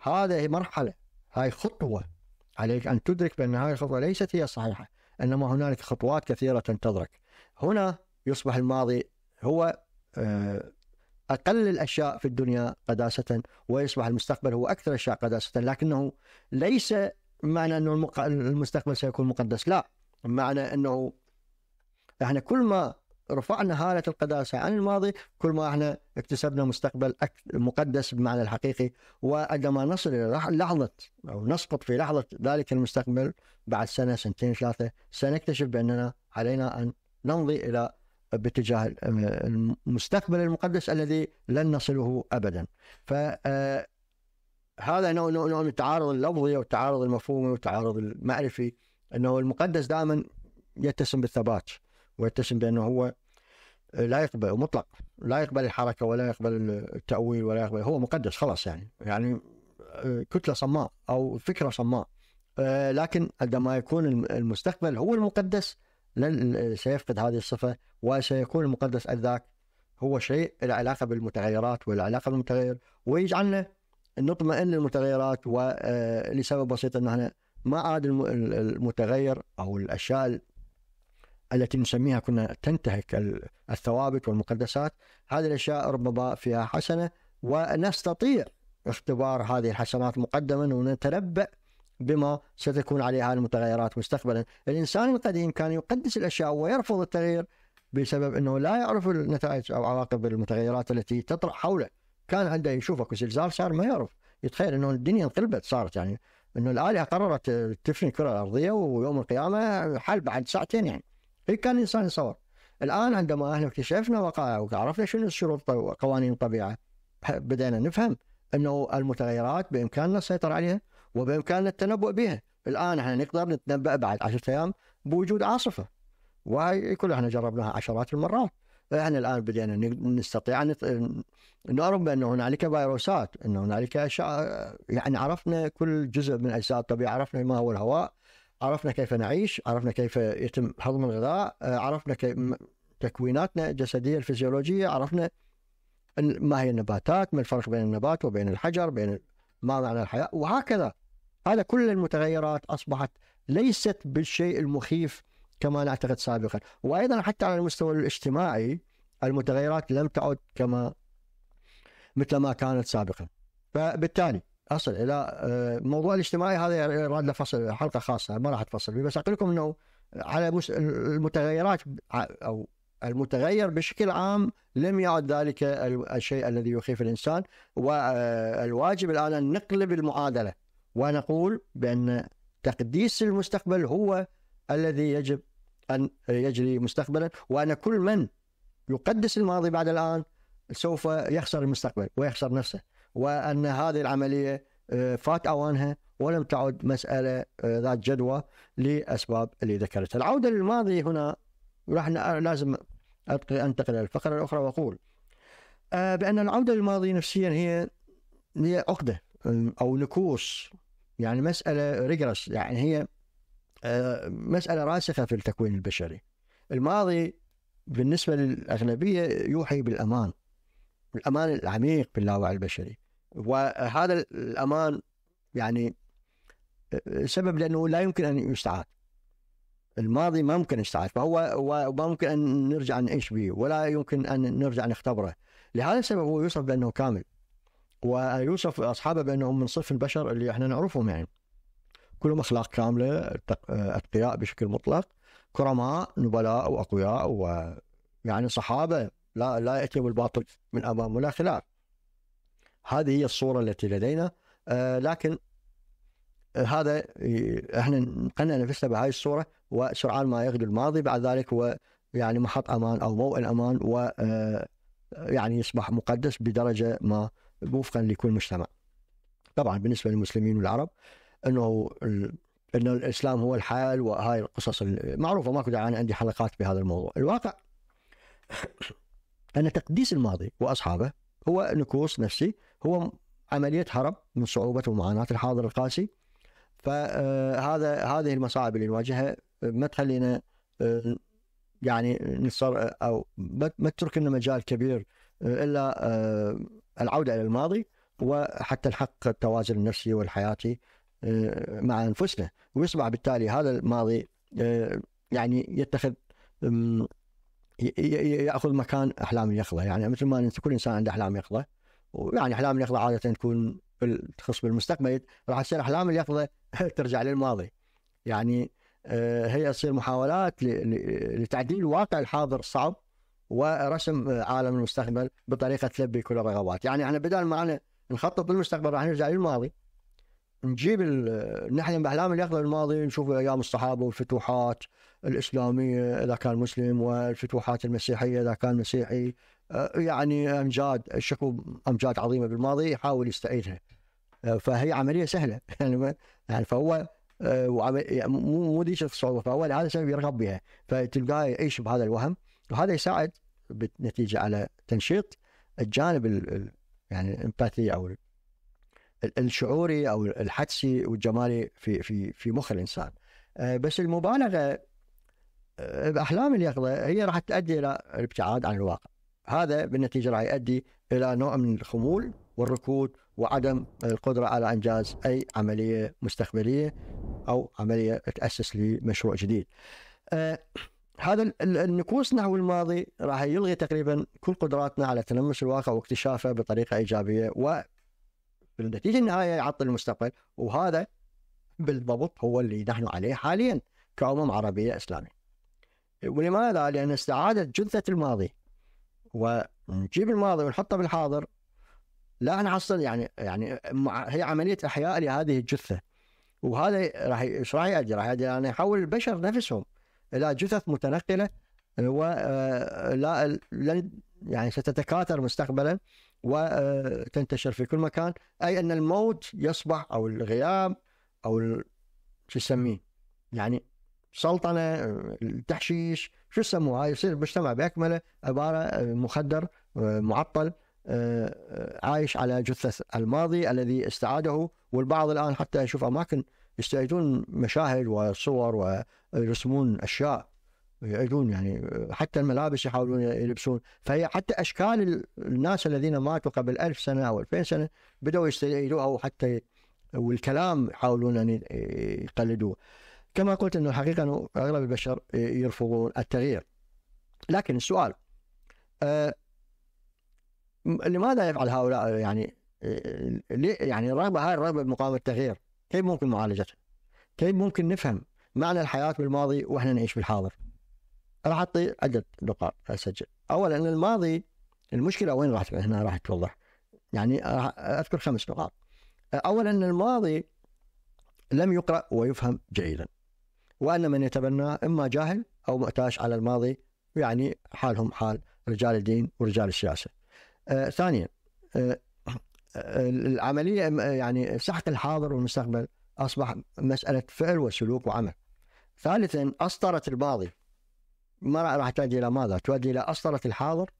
هذه مرحلة هاي خطوة عليك أن تدرك بأن هذه الخطوة ليست هي الصحيحة إنما هنالك خطوات كثيرة تنتظرك هنا يصبح الماضي هو آه، أقل الأشياء في الدنيا قداسة ويصبح المستقبل هو أكثر الأشياء قداسة لكنه ليس معنى أنه المستقبل سيكون مقدس لا معنى أنه احنا كل ما رفعنا هالة القداسة عن الماضي كل ما احنا اكتسبنا مستقبل مقدس بمعنى الحقيقي وعندما نصل إلى لحظة أو نسقط في لحظة ذلك المستقبل بعد سنة سنتين ثلاثة سنكتشف بأننا علينا أن نمضي إلى باتجاه المستقبل المقدس الذي لن نصله ابدا ف آه، هذا نوع نوع من التعارض اللفظي والتعارض المفهومي والتعارض المعرفي انه المقدس دائما يتسم بالثبات ويتسم بانه هو آه، لا يقبل مطلق لا يقبل الحركه ولا يقبل التاويل ولا يقبل هو مقدس خلاص يعني يعني آه، كتله صماء او فكره صماء لكن عندما يكون المستقبل هو المقدس لن سيفقد هذه الصفة وسيكون المقدس الذاك هو شيء له علاقة بالمتغيرات والعلاقة بالمتغير ويجعلنا نطمئن للمتغيرات ولسبب آه، بسيط أن احنا ما عاد المتغير أو الأشياء التي نسميها كنا تنتهك الثوابت والمقدسات هذه الأشياء ربما فيها حسنة ونستطيع اختبار هذه الحسنات مقدما ونتنبأ بما ستكون عليه هذه المتغيرات مستقبلا الإنسان القديم كان يقدس الأشياء ويرفض التغيير بسبب أنه لا يعرف النتائج أو عواقب المتغيرات التي تطرح حوله كان عنده يشوف اكو زلزال صار ما يعرف يتخيل انه الدنيا انقلبت صارت يعني انه الالهه قررت تفني الكره الارضيه ويوم القيامه حل بعد ساعتين يعني هي كان الانسان يصور الان عندما احنا اكتشفنا وقائع وعرفنا شنو الشروط وقوانين الطبيعه بدأنا نفهم انه المتغيرات بامكاننا السيطره عليها وبإمكاننا التنبؤ بها الآن احنا نقدر نتنبأ بعد 10 أيام بوجود عاصفة وهي كلها احنا جربناها عشرات المرات احنا الان بدينا نستطيع ان نعرف بان هنالك فيروسات ان هنالك اشياء يعني عرفنا كل جزء من اجزاء الطبيعه عرفنا ما هو الهواء عرفنا كيف نعيش عرفنا كيف يتم هضم الغذاء عرفنا كيف تكويناتنا الجسديه الفسيولوجيه عرفنا ما هي النباتات ما الفرق بين النبات وبين الحجر بين ما معنى الحياه وهكذا هذا كل المتغيرات أصبحت ليست بالشيء المخيف كما نعتقد سابقا وأيضا حتى على المستوى الاجتماعي المتغيرات لم تعد كما مثل ما كانت سابقا فبالتالي اصل الى آه، موضوع الاجتماعي هذا يراد له فصل حلقه خاصه ما راح اتفصل فيه بس اقول لكم انه على المتغيرات او المتغير بشكل عام لم يعد ذلك الشيء الذي يخيف الانسان والواجب آه، الان ان نقلب المعادله ونقول بأن تقديس المستقبل هو الذي يجب أن يجري مستقبلا وأن كل من يقدس الماضي بعد الآن سوف يخسر المستقبل ويخسر نفسه وأن هذه العملية آه، فات أوانها ولم تعد مسألة آه، ذات جدوى لأسباب اللي ذكرتها العودة للماضي هنا راح لازم أنتقل إلى الفقرة الأخرى وأقول آه، بأن العودة للماضي نفسيا هي هي عقدة أو نكوص يعني مسألة ريجرس يعني هي آه، مسألة راسخة في التكوين البشري الماضي بالنسبة للأغلبية يوحي بالأمان الأمان العميق باللاوعي البشري وهذا الأمان يعني آه، سبب لأنه لا يمكن أن يستعاد الماضي ما ممكن يستعاد فهو وما ممكن أن نرجع نعيش به ولا يمكن أن نرجع نختبره لهذا السبب هو يوصف بأنه كامل ويوصف اصحابه بانهم من صف البشر اللي احنا نعرفهم يعني كلهم اخلاق كامله اتقياء بشكل مطلق كرماء نبلاء واقوياء ويعني صحابه لا لا ياتي بالباطل من امام ولا خلاف هذه هي الصوره التي لدينا آه لكن آه، هذا احنا نقنع نفسنا بهذه الصوره وسرعان ما يغدو الماضي بعد ذلك هو يعني محط امان او موئل امان و آه، يعني يصبح مقدس بدرجه ما وفقا لكل مجتمع طبعا بالنسبة للمسلمين والعرب أنه أن الإسلام هو الحال وهاي القصص المعروفة ماكو داعي أنا عندي حلقات بهذا الموضوع الواقع أن تقديس الماضي وأصحابه هو نكوص نفسي هو عملية هرب من صعوبة ومعاناة الحاضر القاسي فهذا آه، هذه المصاعب اللي نواجهها ما تخلينا آه، يعني نصر أو ما تترك لنا مجال كبير آه، إلا العوده الى الماضي وحتى نحقق التوازن النفسي والحياتي آه، مع انفسنا ويصبح بالتالي هذا الماضي آه، يعني يتخذ ياخذ مكان احلام اليقظه يعني مثل ما كل انسان عنده احلام يقظه ويعني احلام اليقظه عاده تكون تخص بالمستقبل راح تصير احلام اليقظه ترجع للماضي يعني آه، هي تصير محاولات لتعديل الواقع الحاضر الصعب ورسم عالم المستقبل بطريقه تلبي كل الرغبات، يعني احنا بدل ما انا نخطط للمستقبل راح نرجع للماضي نجيب نحلم باحلام اليقظه الماضي نشوف ايام الصحابه والفتوحات الاسلاميه اذا كان مسلم والفتوحات المسيحيه اذا كان مسيحي آه، يعني امجاد شكو امجاد عظيمه بالماضي يحاول يستعيدها آه، فهي عمليه سهله يعني يعني فهو آه، مو مو ذيك الصعوبه فهو لهذا السبب يرغب بها فتلقاه يعيش بهذا الوهم وهذا يساعد بالنتيجه على تنشيط الجانب الـ يعني الامباثي او الشعوري او الحدسي والجمالي في في في مخ الانسان آه، بس المبالغه آه، باحلام اليقظه هي راح تؤدي الى الابتعاد عن الواقع هذا بالنتيجه راح يؤدي الى نوع من الخمول والركود وعدم القدره على انجاز اي عمليه مستقبليه او عمليه تاسس لمشروع جديد. آه، هذا النكوص نحو الماضي راح يلغي تقريبا كل قدراتنا على تلمس الواقع واكتشافه بطريقه ايجابيه و بالنتيجه النهائيه يعطل المستقبل وهذا بالضبط هو اللي نحن عليه حاليا كأمم عربية إسلامية ولماذا؟ لأن استعادة جثة الماضي ونجيب الماضي ونحطه بالحاضر لا نحصل يعني يعني هي عملية إحياء لهذه الجثة وهذا راح ايش راح يؤدي؟ راح يؤدي أن يحول البشر نفسهم الى جثث متنقله ولا آه، لن يعني ستتكاثر مستقبلا وتنتشر آه، في كل مكان اي ان الموت يصبح او الغياب او شو يسميه يعني سلطنه التحشيش شو يسموه هاي يصير المجتمع باكمله عباره آه، مخدر معطل عايش على جثث الماضي الذي استعاده والبعض الان حتى يشوف اماكن يستعيدون مشاهد وصور يرسمون اشياء يعيدون يعني حتى الملابس يحاولون يلبسون فهي حتى اشكال الناس الذين ماتوا قبل ألف سنه او 2000 سنه بداوا يستعيدوها او حتى والكلام يحاولون ان يقلدوه كما قلت انه الحقيقه انه اغلب البشر يرفضون التغيير لكن السؤال أه لماذا يفعل هؤلاء يعني آه، يعني الرغبه هاي الرغبه بمقاومه التغيير كيف ممكن معالجتها؟ كيف ممكن نفهم معنى الحياة بالماضي وإحنا نعيش بالحاضر راح أعطي عدة نقاط أسجل أولا الماضي المشكلة وين راح هنا راح توضح يعني راح أذكر خمس نقاط أولا الماضي لم يقرأ ويفهم جيدا وأن من يتبناه إما جاهل أو مؤتاش على الماضي يعني حالهم حال رجال الدين ورجال السياسة آه ثانيا آه, آه، العملية يعني سحق الحاضر والمستقبل أصبح مسألة فعل وسلوك وعمل ثالثا أسطرة الماضي ما راح تؤدي إلى ماذا؟ تؤدي إلى أسطرة الحاضر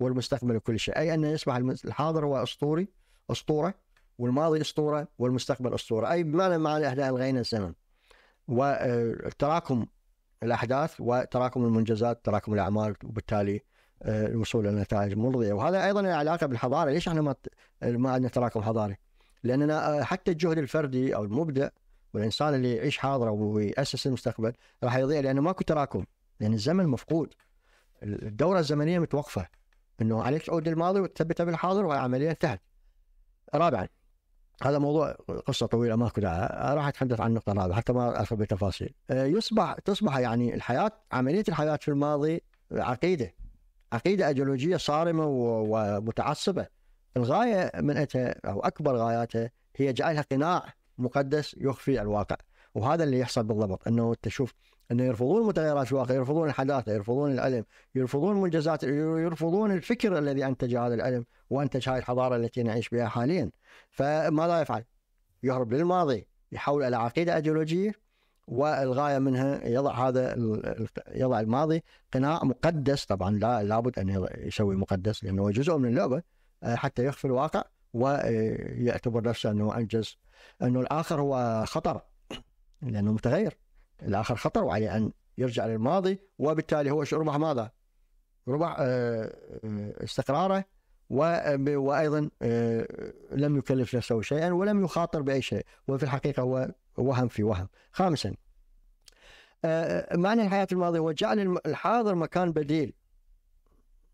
والمستقبل وكل شيء أي أن يصبح الحاضر هو أسطوري أسطورة والماضي أسطورة والمستقبل أسطورة أي بمعنى معنى إحنا ألغينا الزمن وتراكم آه، الأحداث وتراكم المنجزات تراكم الأعمال وبالتالي آه، الوصول الى نتائج مرضيه وهذا ايضا له علاقه بالحضاره ليش احنا ما ما عندنا تراكم حضاري؟ لاننا آه، حتى الجهد الفردي او المبدع والانسان اللي يعيش حاضره ويأسس المستقبل راح يضيع لانه ماكو تراكم لان يعني الزمن مفقود الدوره الزمنيه متوقفه انه عليك تعود للماضي وتثبته بالحاضر والعمليه انتهت. رابعا هذا موضوع قصه طويله ما داعي راح اتحدث عن النقطه الرابعه حتى ما ادخل بالتفاصيل. آه، يصبح تصبح يعني الحياه عمليه الحياه في الماضي عقيده عقيده ايديولوجيه صارمه ومتعصبه. الغايه من أتى او اكبر غاياتها هي جعلها قناع مقدس يخفي الواقع وهذا اللي يحصل بالضبط انه تشوف انه يرفضون متغيرات الواقع يرفضون الحداثه يرفضون العلم يرفضون منجزات يرفضون الفكر الذي انتج هذا العلم وانتج هذه الحضاره التي نعيش بها حاليا فماذا يفعل؟ يهرب للماضي يحول الى عقيده ايديولوجيه والغايه منها يضع هذا يضع الماضي قناع مقدس طبعا لا لابد ان يسوي مقدس لانه جزء من اللعبه حتى يخفي الواقع ويعتبر نفسه انه انجز انه الاخر هو خطر لانه متغير الاخر خطر وعليه ان يرجع للماضي وبالتالي هو ربح ماذا؟ ربح آه، آه، استقراره آه، وايضا لم يكلف نفسه شيئا ولم يخاطر باي شيء وفي الحقيقه هو وهم في وهم. خامسا معنى الحياه الماضيه هو جعل الحاضر مكان بديل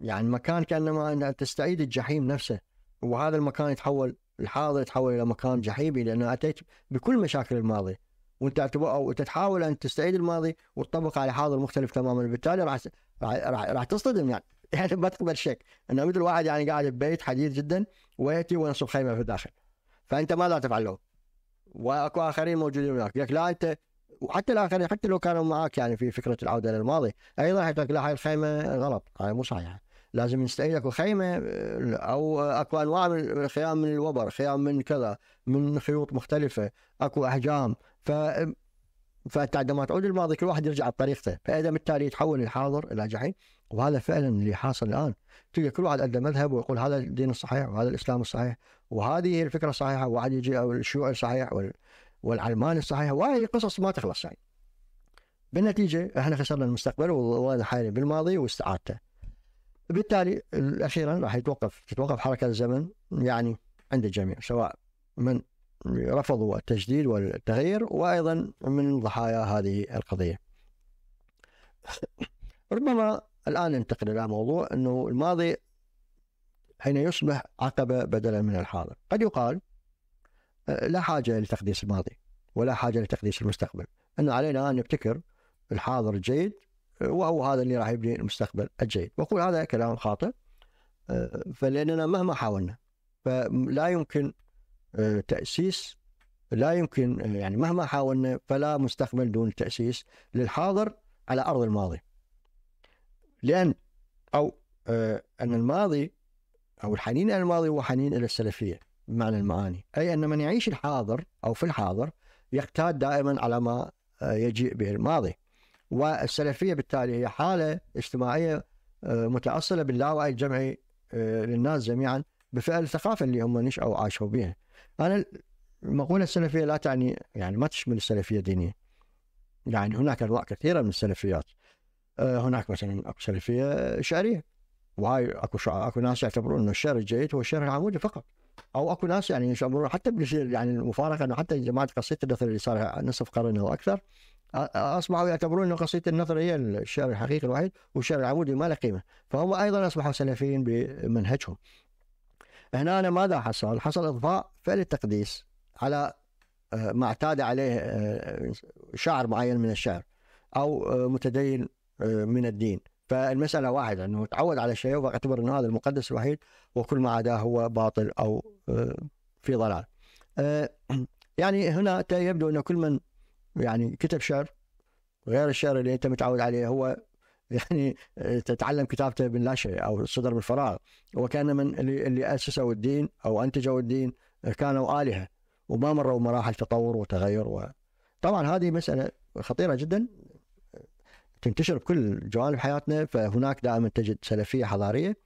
يعني مكان كانما ان تستعيد الجحيم نفسه وهذا المكان يتحول الحاضر يتحول الى مكان جحيمي يعني لانه اتيت بكل مشاكل الماضي وانت او انت تحاول ان تستعيد الماضي وتطبق على حاضر مختلف تماما بالتالي راح راح تصطدم يعني يعني ما تقبل شك انه مثل واحد يعني قاعد ببيت حديث جدا وياتي وينصب خيمه في الداخل فانت ماذا تفعل له؟ واكو اخرين موجودين هناك يقول لا انت وحتى الاخرين حتى لو كانوا معك يعني في فكره العوده للماضي ايضا يقول لك لا هاي الخيمه غلط هاي مو صحيحه لازم نستعيد اكو خيمه او اكو انواع من خيام من الوبر خيام من كذا من خيوط مختلفه اكو احجام ف فانت عندما تعود الماضي كل واحد يرجع بطريقته فاذا بالتالي يتحول الحاضر الى جحيم وهذا فعلا اللي حاصل الان تلقى كل واحد عنده مذهب ويقول هذا الدين الصحيح وهذا الاسلام الصحيح وهذه الفكره الصحيحه وواحد يجي او الشيوعي الصحيح والعلماني الصحيح وهذه قصص ما تخلص يعني بالنتيجه احنا خسرنا المستقبل وظلنا حالي بالماضي واستعادته بالتالي اخيرا راح يتوقف تتوقف حركه الزمن يعني عند الجميع سواء من رفضوا التجديد والتغيير وايضا من ضحايا هذه القضيه. ربما الان ننتقل الى موضوع انه الماضي حين يصبح عقبه بدلا من الحاضر، قد يقال آه، لا حاجه لتقديس الماضي ولا حاجه لتقديس المستقبل، انه علينا ان نبتكر الحاضر الجيد وهو هذا اللي راح يبني المستقبل الجيد وأقول هذا كلام خاطئ آه، فلأننا مهما حاولنا فلا يمكن آه، تأسيس لا يمكن آه، يعني مهما حاولنا فلا مستقبل دون تأسيس للحاضر على أرض الماضي لأن أو أن الماضي أو الحنين إلى الماضي هو حنين إلى السلفية بمعنى المعاني أي أن من يعيش الحاضر أو في الحاضر يقتاد دائما على ما يجيء به الماضي والسلفيه بالتالي هي حاله اجتماعيه آه، متاصله باللاوعي الجمعي آه، للناس جميعا بفعل الثقافه اللي هم نشأوا وعاشوا بها. انا المقوله السلفيه لا تعني يعني ما تشمل السلفيه الدينيه. يعني هناك انواع كثيره من السلفيات. آه، هناك مثلا اكو سلفيه شعريه وهاي اكو شعر اكو ناس يعتبرون أن الشعر الجيد هو الشعر العمودي فقط. او اكو ناس يعني يعتبرون حتى يعني المفارقه انه حتى جماعه قصيده الدثر اللي صار نصف قرن او اكثر اصبحوا يعتبرون ان قصيده النثر هي الشعر الحقيقي الوحيد والشعر العمودي ما له قيمه فهم ايضا اصبحوا سلفيين بمنهجهم هنا أنا ماذا حصل؟ حصل اضفاء فعل التقديس على آه، ما اعتاد عليه آه، شعر معين من الشعر او آه، متدين من الدين فالمساله واحده انه تعود على شيء واعتبر انه هذا المقدس الوحيد وكل ما عداه هو باطل او في ضلال. يعني هنا يبدو ان كل من يعني كتب شعر غير الشعر اللي انت متعود عليه هو يعني آه، تتعلم كتابته من لا شيء او صدر من وكان من اللي, اللي اسسوا الدين او انتجوا الدين آه، كانوا الهه وما مروا مراحل تطور وتغير و... طبعا هذه مساله خطيره جدا آه، تنتشر بكل جوانب حياتنا فهناك دائما تجد سلفيه حضاريه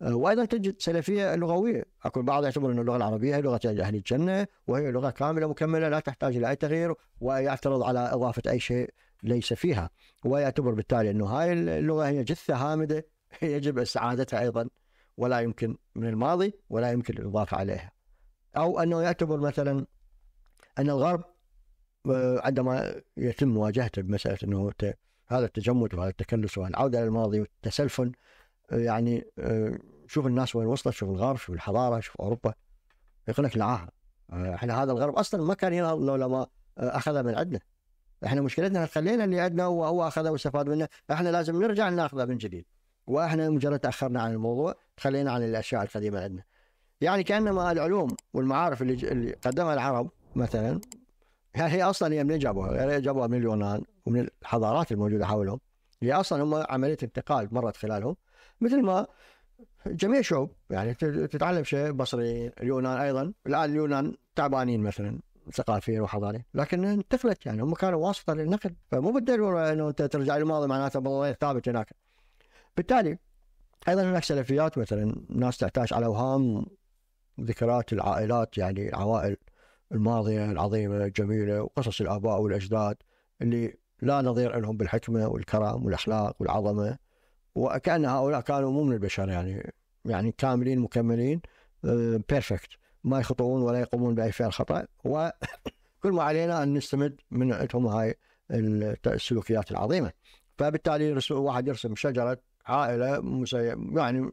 وايضا تجد سلفيه لغويه، اكو البعض يعتبر ان اللغه العربيه هي لغه اهل الجنه وهي لغه كامله مكمله لا تحتاج الى اي تغيير ويعترض على اضافه اي شيء ليس فيها، ويعتبر بالتالي انه هاي اللغه هي جثه هامده يجب استعادتها ايضا ولا يمكن من الماضي ولا يمكن الاضافه عليها. او انه يعتبر مثلا ان الغرب آه، عندما يتم مواجهته بمساله انه هذا التجمد وهذا التكلس وهذا العوده الماضي والتسلفن يعني آه، شوف الناس وين وصلت شوف الغرب شوف الحضاره شوف اوروبا يقول لك لا آه، احنا هذا الغرب اصلا ما كان هنا لولا ما آه، اخذها من عندنا احنا مشكلتنا خلينا اللي عندنا وهو اخذه واستفاد منه احنا لازم نرجع ناخذه من جديد واحنا مجرد تاخرنا عن الموضوع تخلينا عن الاشياء القديمه عندنا يعني كانما العلوم والمعارف اللي, اللي قدمها العرب مثلا هي اصلا هي منين جابوها؟ يعني جابوها من اليونان ومن الحضارات الموجوده حولهم هي اصلا هم عمليه انتقال مرت خلالهم مثل ما جميع الشعوب يعني تتعلم شيء بصري اليونان ايضا الان اليونان تعبانين مثلا ثقافيا وحضاريا لكن انتقلت يعني هم كانوا واسطه للنقل فمو بالضروره انه انت ترجع للماضي معناته الوضع ثابت هناك بالتالي ايضا هناك سلفيات مثلا ناس تعتاش على اوهام ذكريات العائلات يعني العوائل الماضيه العظيمه الجميله وقصص الاباء والاجداد اللي لا نظير لهم بالحكمه والكرم والاخلاق والعظمه وكأن هؤلاء كانوا مو من البشر يعني يعني كاملين مكملين بيرفكت آه، ما يخطئون ولا يقومون بأي فعل خطأ وكل ما علينا أن نستمد من عندهم هاي السلوكيات العظيمة فبالتالي واحد يرسم شجرة عائلة يعني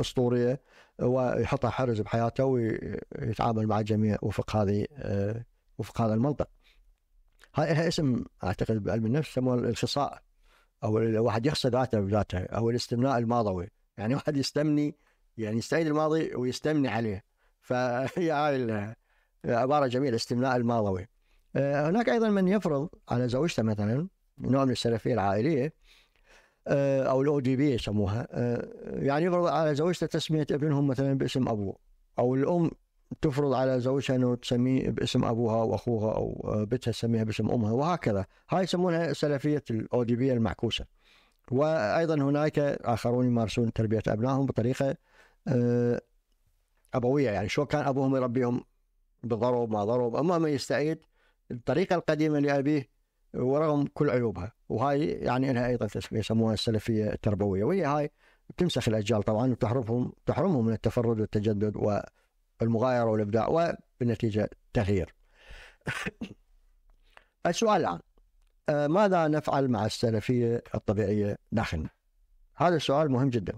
أسطورية ويحطها حرز بحياته ويتعامل مع الجميع وفق هذه آه، وفق هذا المنطق هاي لها اسم أعتقد بعلم النفس يسموها الخصاء او الواحد يحصي ذاته بذاته او الاستمناء الماضوي يعني واحد يستمني يعني يستعيد الماضي ويستمني عليه فهي هاي عباره جميله الاستمناء الماضوي آه، هناك ايضا من يفرض على زوجته مثلا نوع من السلفيه العائليه آه، او الاو دي بي يسموها آه، يعني يفرض على زوجته تسميه ابنهم مثلا باسم ابوه او الام تفرض على زوجها انه تسميه باسم ابوها واخوها او آه، بنتها تسميها باسم امها وهكذا، هاي يسمونها سلفيه الاوديبيه المعكوسه. وايضا هناك اخرون يمارسون تربيه ابنائهم بطريقه آه، ابويه يعني شو كان ابوهم يربيهم بضرب ما ضرب اما من يستعيد الطريقه القديمه لابيه ورغم كل عيوبها وهاي يعني انها ايضا يسموها السلفيه التربويه وهي هاي تمسخ الاجيال طبعا وتحرمهم تحرمهم من التفرد والتجدد و المغايرة والإبداع وبالنتيجة تغيير السؤال الآن آه، ماذا نفعل مع السلفية الطبيعية داخلنا هذا السؤال مهم جدا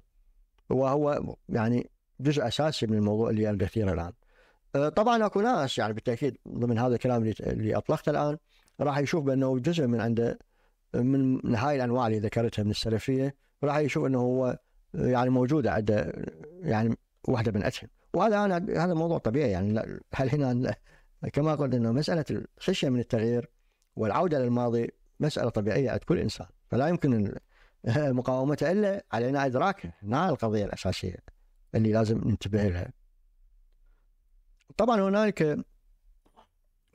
وهو يعني جزء أساسي من الموضوع اللي أنا كثير الآن آه، طبعا اكو ناس يعني بالتاكيد ضمن هذا الكلام اللي اطلقته الان راح يشوف بانه جزء من عنده من هاي الانواع اللي ذكرتها من السلفيه راح يشوف انه هو يعني موجوده عنده يعني واحده من اتهم وهذا أنا هذا موضوع طبيعي يعني هل هنا كما قلت أنه مسألة الخشية من التغيير والعودة للماضي مسألة طبيعية عند كل إنسان فلا يمكن مقاومتها إلا علينا إدراكها إنها القضية الأساسية اللي لازم ننتبه لها طبعا هنالك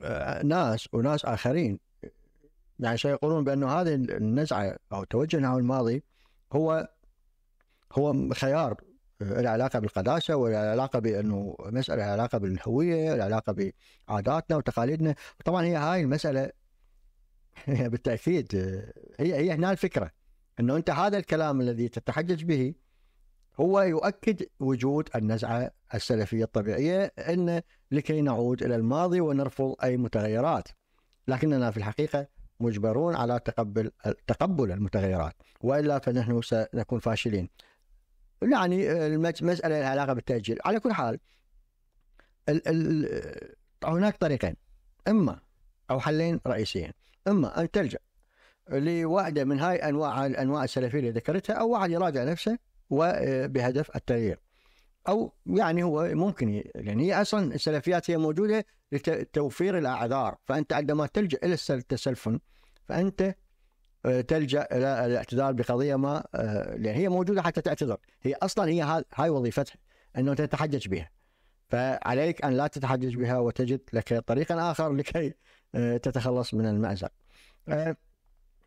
آه، ناس وناس آخرين يعني سيقولون بأنه هذه النزعة أو التوجه نحو الماضي هو هو خيار علاقه بالقداسه علاقه بانه مساله علاقه بالهويه، علاقه بعاداتنا وتقاليدنا، طبعا هي هاي المساله بالتاكيد هي هي هنا الفكره انه انت هذا الكلام الذي تتحجج به هو يؤكد وجود النزعه السلفيه الطبيعيه ان لكي نعود الى الماضي ونرفض اي متغيرات. لكننا في الحقيقه مجبرون على تقبل تقبل المتغيرات والا فنحن سنكون فاشلين يعني آه، المساله لها علاقه بالتاجيل على كل حال ال ال آه، هناك طريقين اما او حلين رئيسيين اما ان تلجا لواحده من هاي انواع الانواع السلفيه اللي ذكرتها او واحد يراجع نفسه وبهدف آه، التغيير او يعني هو ممكن يعني هي اصلا السلفيات هي موجوده لتوفير الاعذار فانت عندما تلجا الى التسلفن فانت آه، تلجا الى الاعتذار بقضيه ما آه، لان هي موجوده حتى تعتذر هي اصلا هي هاي وظيفتها انه تتحجج بها فعليك ان لا تتحجج بها وتجد لك طريقا اخر لكي آه، تتخلص من المازق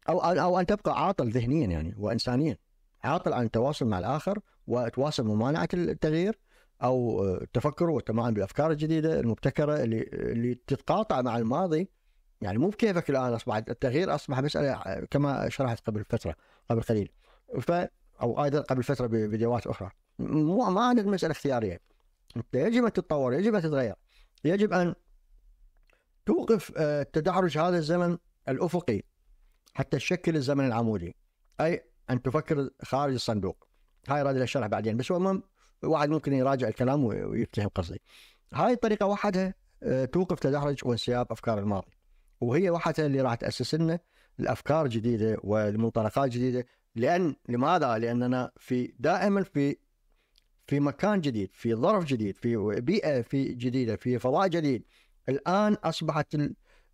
او او ان تبقى عاطل ذهنيا يعني وانسانيا عاطل عن التواصل مع الاخر وتواصل ممانعه التغيير او التفكر والتمعن بالافكار الجديده المبتكره اللي اللي تتقاطع مع الماضي يعني مو بكيفك الان اصبح التغيير اصبح مساله كما شرحت قبل فتره قبل قليل ف او ايضا قبل فتره بفيديوهات اخرى مو ما عندك مساله اختياريه انت يجب ان تتطور يجب ان تتغير يجب ان توقف آه، تدحرج هذا الزمن الافقي حتى تشكل الزمن العمودي اي ان تفكر خارج الصندوق هاي راد الشرح بعدين بس هو المهم واحد ممكن يراجع الكلام ويفتهم قصدي هاي الطريقه وحدها آه، توقف تدحرج وانسياب افكار الماضي وهي واحده اللي راح تاسس لنا الافكار جديده والمنطلقات جديده لان لماذا؟ لاننا في دائما في في مكان جديد، في ظرف جديد، في بيئه في جديده، في فضاء جديد. الان اصبحت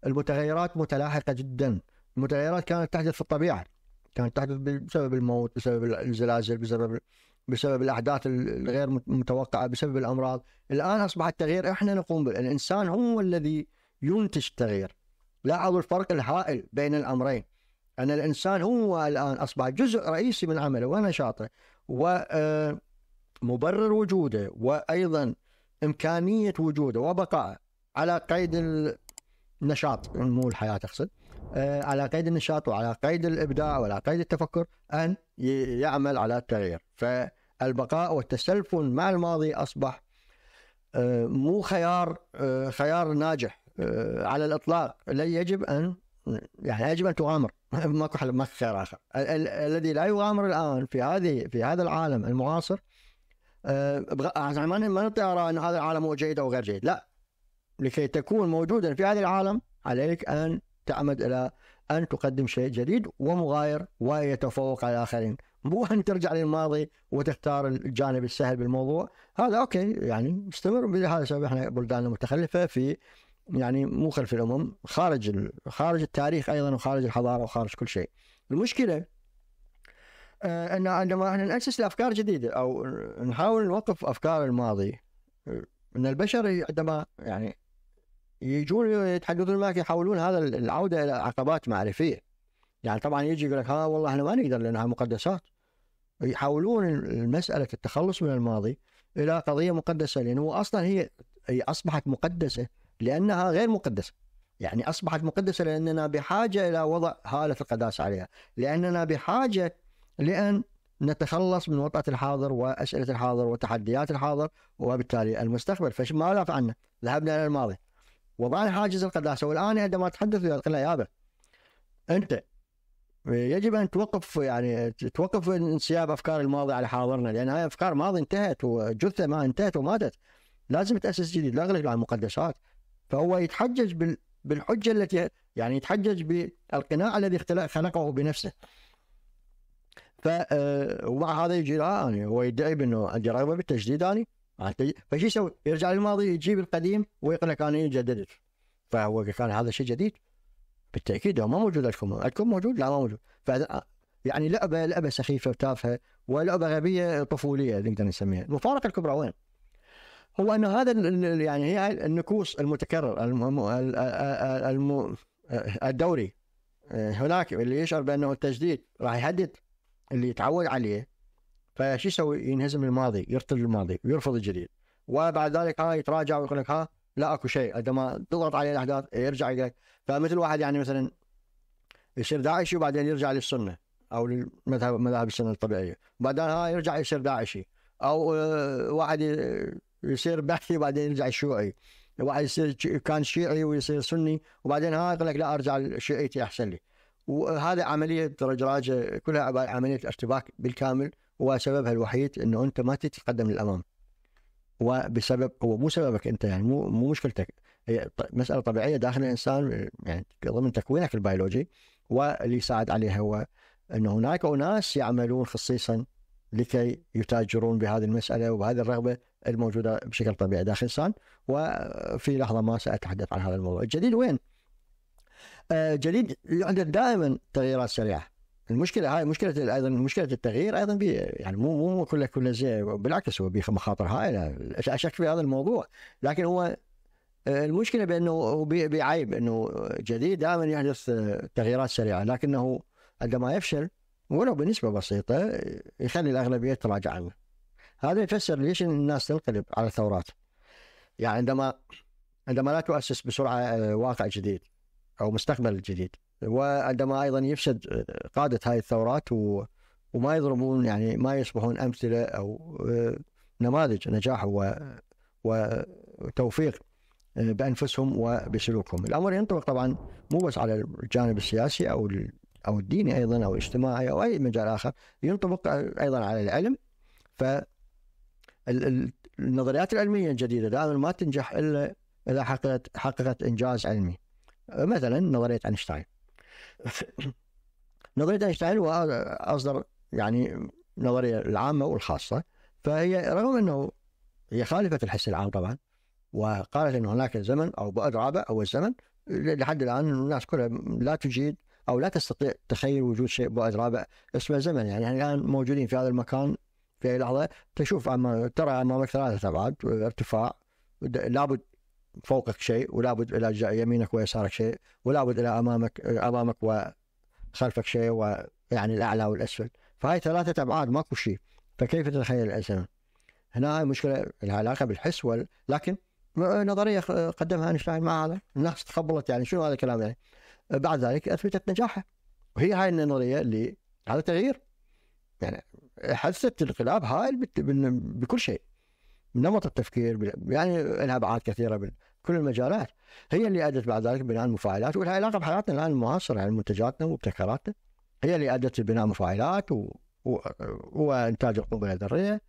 المتغيرات متلاحقه جدا، المتغيرات كانت تحدث في الطبيعه، كانت تحدث بسبب الموت، بسبب الزلازل، بسبب بسبب الاحداث الغير متوقعه، بسبب الامراض. الان اصبح التغيير احنا نقوم به، الانسان هو الذي ينتج التغيير. لاحظوا الفرق الهائل بين الأمرين أن الإنسان هو الآن أصبح جزء رئيسي من عمله ونشاطه آه، ومبرر وجوده وأيضا إمكانية وجوده وبقائه على قيد النشاط مو الحياة أقصد آه، على قيد النشاط وعلى قيد الإبداع وعلى قيد التفكر أن يعمل على التغيير فالبقاء والتسلف مع الماضي أصبح آه، مو خيار خيار ناجح آه، على الاطلاق لا يجب ان يعني يجب ان تغامر ماكو حل ماكو خيار اخر الذي لا يغامر الان في هذه في هذا العالم المعاصر آه، آه، يعني ما ما ارى ان هذا العالم هو جيد او غير جيد لا لكي تكون موجودا في هذا العالم عليك ان تعمد الى ان تقدم شيء جديد ومغاير ويتفوق على الاخرين مو ان ترجع للماضي وتختار الجانب السهل بالموضوع هذا اوكي يعني استمر بهذا السبب احنا بلداننا متخلفه في يعني مو خلف الامم خارج ال... خارج التاريخ ايضا وخارج الحضاره وخارج كل شيء المشكله آه، ان عندما احنا ناسس لافكار جديده او نحاول نوقف افكار الماضي آه، ان البشر عندما يعني يجون يتحدثون معك يحاولون هذا العوده الى عقبات معرفيه يعني طبعا يجي يقول لك ها آه، والله احنا ما نقدر لانها مقدسات يحاولون المساله التخلص من الماضي الى قضيه مقدسه لانه اصلا هي اصبحت مقدسه لأنها غير مقدسة يعني أصبحت مقدسة لأننا بحاجة إلى وضع هالة القداسة عليها لأننا بحاجة لأن نتخلص من وطأة الحاضر وأسئلة الحاضر وتحديات الحاضر وبالتالي المستقبل فما لا فعلنا ذهبنا إلى الماضي وضعنا حاجز القداسة والآن عندما أتحدث قلنا يابا أنت يجب أن توقف يعني توقف انسياب أفكار الماضي على حاضرنا لأن هاي أفكار ماضي انتهت وجثة ما انتهت وماتت لازم تأسس جديد لا أغلق على المقدسات فهو يتحجج بالحجة التي يعني يتحجج بالقناع الذي خلقه بنفسه آه، ومع هذا يجي يعني هو يدعي بانه عندي رغبه بالتجديد انا يعني. فشو يسوي؟ يرجع للماضي يجيب القديم ويقنعك انا جددت فهو كان هذا شيء جديد بالتاكيد هو ما موجود عندكم عندكم موجود لا ما موجود ف آه، يعني لعبه لعبه سخيفه وتافهه ولعبه غبيه طفوليه نقدر نسميها المفارقه الكبرى وين؟ هو انه هذا يعني هي النكوص المتكرر الدوري آه، هناك اللي يشعر بانه التجديد راح يهدد اللي يتعود عليه فشو يسوي؟ ينهزم الماضي يرتد الماضي ويرفض الجديد وبعد ذلك ها يتراجع ويقول لك ها لا اكو شيء عندما تضغط عليه الاحداث يرجع لك فمثل واحد يعني مثلا يصير داعشي وبعدين يرجع للسنه او للمذهب مذاهب السنه الطبيعيه وبعدين ها يرجع يصير داعشي او آه، واحد يصير بحثي وبعدين يرجع شيوعي واحد يصير كان شيعي ويصير سني وبعدين ها يقول لك لا ارجع لشيعتي احسن لي وهذه عمليه رجراجه كلها عمليه ارتباك بالكامل وسببها الوحيد انه انت ما تتقدم للامام وبسبب هو مو سببك انت يعني مو مو مشكلتك هي مساله طبيعيه داخل الانسان يعني ضمن تكوينك البيولوجي واللي يساعد عليها هو انه هناك اناس يعملون خصيصا لكي يتاجرون بهذه المساله وبهذه الرغبه الموجوده بشكل طبيعي داخل سان وفي لحظه ما ساتحدث عن هذا الموضوع الجديد وين آه، جديد يحدث دائما تغييرات سريعه المشكله هاي مشكله ايضا مشكله التغيير ايضا بي يعني مو مو كله كله زين بالعكس هو بيخ مخاطر هائله اشك في هذا الموضوع لكن هو آه، المشكله بانه بعيب انه جديد دائما يحدث آه، تغييرات سريعه لكنه عندما يفشل ولو بنسبه بسيطه يخلي الاغلبيه تراجع عنه هذا يفسر ليش الناس تنقلب على الثورات يعني عندما عندما لا تؤسس بسرعه آه، واقع جديد او مستقبل جديد وعندما ايضا يفسد آه، قاده هذه الثورات و... وما يضربون يعني ما يصبحون امثله او آه، نماذج نجاح و... وتوفيق بانفسهم وبسلوكهم، الامر ينطبق طبعا مو بس على الجانب السياسي او او الديني ايضا او الاجتماعي او اي مجال اخر، ينطبق ايضا على العلم ف النظريات العلميه الجديده دائما ما تنجح الا اذا حققت حققت انجاز علمي مثلا نظريه اينشتاين نظريه اينشتاين هو اصدر يعني النظريه العامه والخاصه فهي رغم انه هي خالفت الحس العام طبعا وقالت ان هناك زمن او بعد رابع او الزمن لحد الان الناس كلها لا تجيد او لا تستطيع تخيل وجود شيء بعد رابع اسمه زمن يعني الان موجودين في هذا المكان في اي لحظه تشوف أما ترى أمامك ثلاثة أبعاد ارتفاع لابد فوقك شيء ولابد إلى يمينك ويسارك شيء ولابد إلى أمامك أمامك وخلفك شيء ويعني الأعلى والأسفل فهاي ثلاثة أبعاد ماكو شيء فكيف تتخيل الأنسان؟ هنا هاي مشكلة العلاقة بالحس وال... لكن نظرية قدمها أينشتاين مع هذا الناس تقبلت يعني شنو هذا الكلام يعني بعد ذلك أثبتت نجاحه وهي هاي النظرية اللي هذا تغيير يعني حدثت انقلاب هائل بكل شيء نمط التفكير يعني لها ابعاد كثيره بكل المجالات هي اللي ادت بعد ذلك بناء المفاعلات ولها علاقه بحياتنا الان المعاصره يعني منتجاتنا وابتكاراتنا هي اللي ادت لبناء مفاعلات و... و... وانتاج القنبله الذريه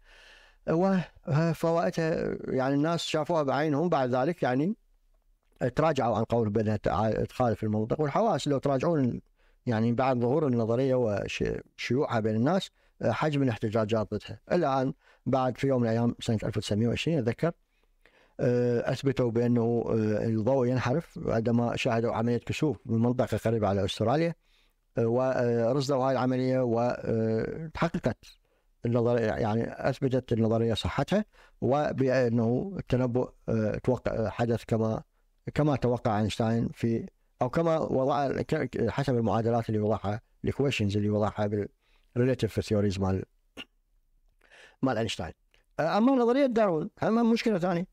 وفوائدها يعني الناس شافوها بعينهم بعد ذلك يعني تراجعوا عن قول بدات تخالف المنطق والحواس لو تراجعون يعني بعد ظهور النظريه وشيوعها بين الناس حجم الاحتجاجات ضدها الآن بعد في يوم من الأيام سنة 1920 أتذكر آه، اثبتوا بانه آه، الضوء ينحرف عندما شاهدوا عمليه كسوف من منطقه قريبه على استراليا آه، ورصدوا هاي العمليه وتحققت النظريه يعني اثبتت النظريه صحتها وبانه التنبؤ توقع حدث كما كما توقع اينشتاين في او كما وضع حسب المعادلات اللي وضعها الكويشنز اللي وضعها بال ريليتيف ثيوريز مال مال اينشتاين اما نظريه داروين هم مشكله ثانيه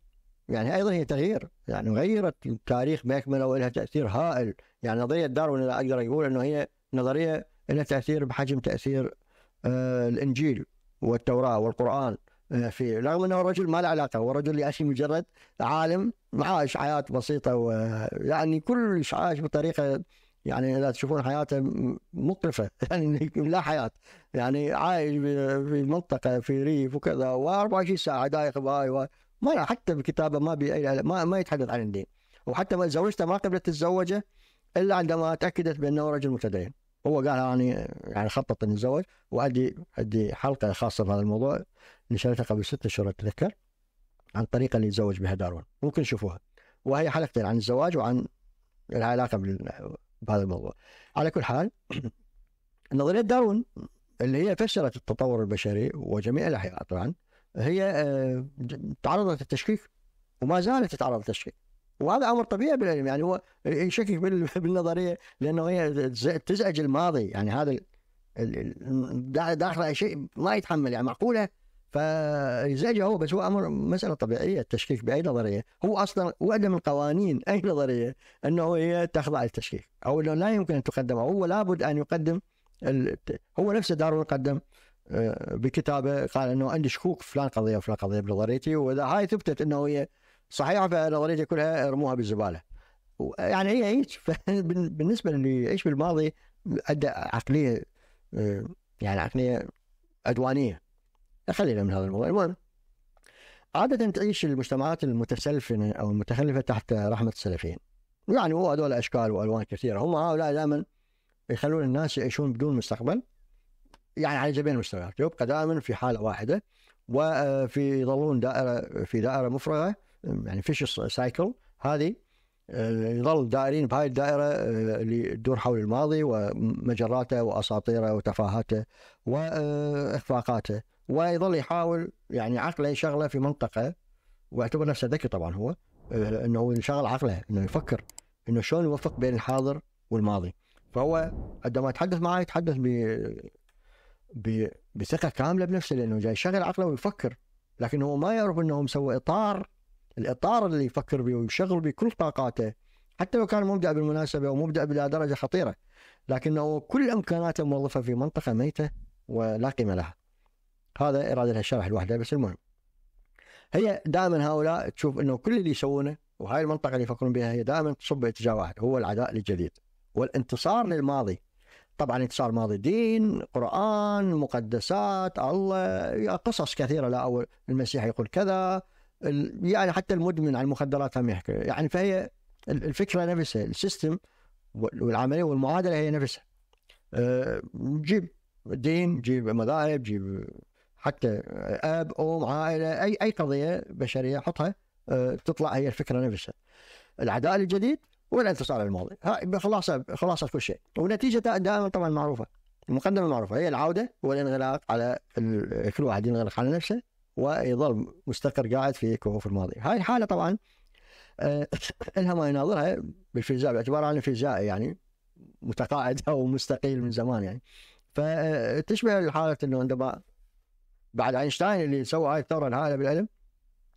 يعني ايضا هي تغيير يعني غيرت التاريخ باكمله ولها تاثير هائل يعني نظريه داروين اقدر اقول انه هي نظريه لها تاثير بحجم تاثير آه، الانجيل والتوراه والقران آه، في رغم انه الرجل ما له علاقه هو رجل ياشي مجرد عالم عايش حياه بسيطه ويعني كل عايش بطريقه يعني اذا تشوفون حياته مقرفه يعني لا حياه يعني عايش في منطقه في ريف وكذا و24 ساعه دايخ باي ما حتى بكتابه ما بي أي... ما, ما يتحدث عن الدين وحتى زوجته ما قبلت تتزوجه الا عندما تاكدت بانه رجل متدين هو قال يعني يعني خطط اني اتزوج وعندي عندي حلقه خاصه بهذا الموضوع نشرتها قبل ست اشهر اتذكر عن الطريقه اللي يتزوج بها دارون ممكن تشوفوها وهي حلقتين عن الزواج وعن العلاقه بال بهذا الموضوع على كل حال نظريه داروين اللي هي فسرت التطور البشري وجميع الاحياء طبعا هي آه، تعرضت للتشكيك وما زالت تتعرض للتشكيك وهذا امر طبيعي بالعلم يعني هو يشكك بالنظريه لانه هي تزعج الماضي يعني هذا داخله شيء ما يتحمل يعني معقوله فازعجه هو بس هو امر مساله طبيعيه التشكيك باي نظريه هو اصلا واحده من قوانين اي نظريه انه هي تخضع للتشكيك او انه لا يمكن ان تقدم هو لابد ان يقدم هو نفسه دارون قدم آه، بكتابه قال انه عندي شكوك فلان قضيه وفلان قضيه بنظريتي واذا هاي ثبتت انه هي صحيحه فنظريتي كلها ارموها بالزباله يعني هي هيك بالنسبه للي يعيش بالماضي عنده عقليه آه، يعني عقليه عدوانيه خلينا من هذا الموضوع المهم عادة تعيش المجتمعات المتسلفنة أو المتخلفة تحت رحمة السلفيين يعني هو هذول أشكال وألوان كثيرة هم هؤلاء دائما يخلون الناس يعيشون بدون مستقبل يعني على جميع المستويات يبقى دائما في حالة واحدة وفي آه، يظلون دائرة في دائرة مفرغة يعني فيش سايكل هذه آه، يظل دائرين بهاي الدائرة آه، اللي تدور حول الماضي ومجراته وأساطيره وتفاهاته وإخفاقاته ويظل يحاول يعني عقله يشغله في منطقه واعتبر نفسه ذكي طبعا هو آه، انه يشغل عقله انه يفكر انه شلون يوفق بين الحاضر والماضي فهو عندما يتحدث معه يتحدث ب ب بثقه كامله بنفسه لانه جاي يشغل عقله ويفكر لكن هو ما يعرف انه مسوي اطار الاطار اللي يفكر به ويشغل به كل طاقاته حتى لو كان مبدع بالمناسبه ومبدع الى درجه خطيره لكنه كل امكاناته موظفه في منطقه ميته ولا قيمه لها. هذا إرادة الشرح لوحده بس المهم هي دائما هؤلاء تشوف أنه كل اللي يسوونه وهاي المنطقة اللي يفكرون بها هي دائما تصب باتجاه واحد هو العداء للجديد والانتصار للماضي طبعا انتصار ماضي دين قرآن مقدسات الله قصص كثيرة لا أول المسيح يقول كذا يعني حتى المدمن على المخدرات هم يحكي يعني فهي الفكرة نفسها السيستم والعملية والمعادلة هي نفسها أه، جيب دين جيب مذاهب جيب حتى اب ام عائله اي اي قضيه بشريه حطها آه، تطلع هي الفكره نفسها العداء الجديد والانتصار على الماضي خلاصه خلاصه كل شيء ونتيجه دائما طبعا معروفه المقدمه معروفه هي العوده والانغلاق على كل واحد ينغلق على نفسه ويظل مستقر قاعد في كهوف الماضي هاي الحاله طبعا آه، الها ما يناظرها بالفيزياء باعتبارها انا فيزيائي يعني متقاعد او مستقيل من زمان يعني فتشبه حاله انه عندما بعد اينشتاين اللي سوى هاي الثوره الهائله بالعلم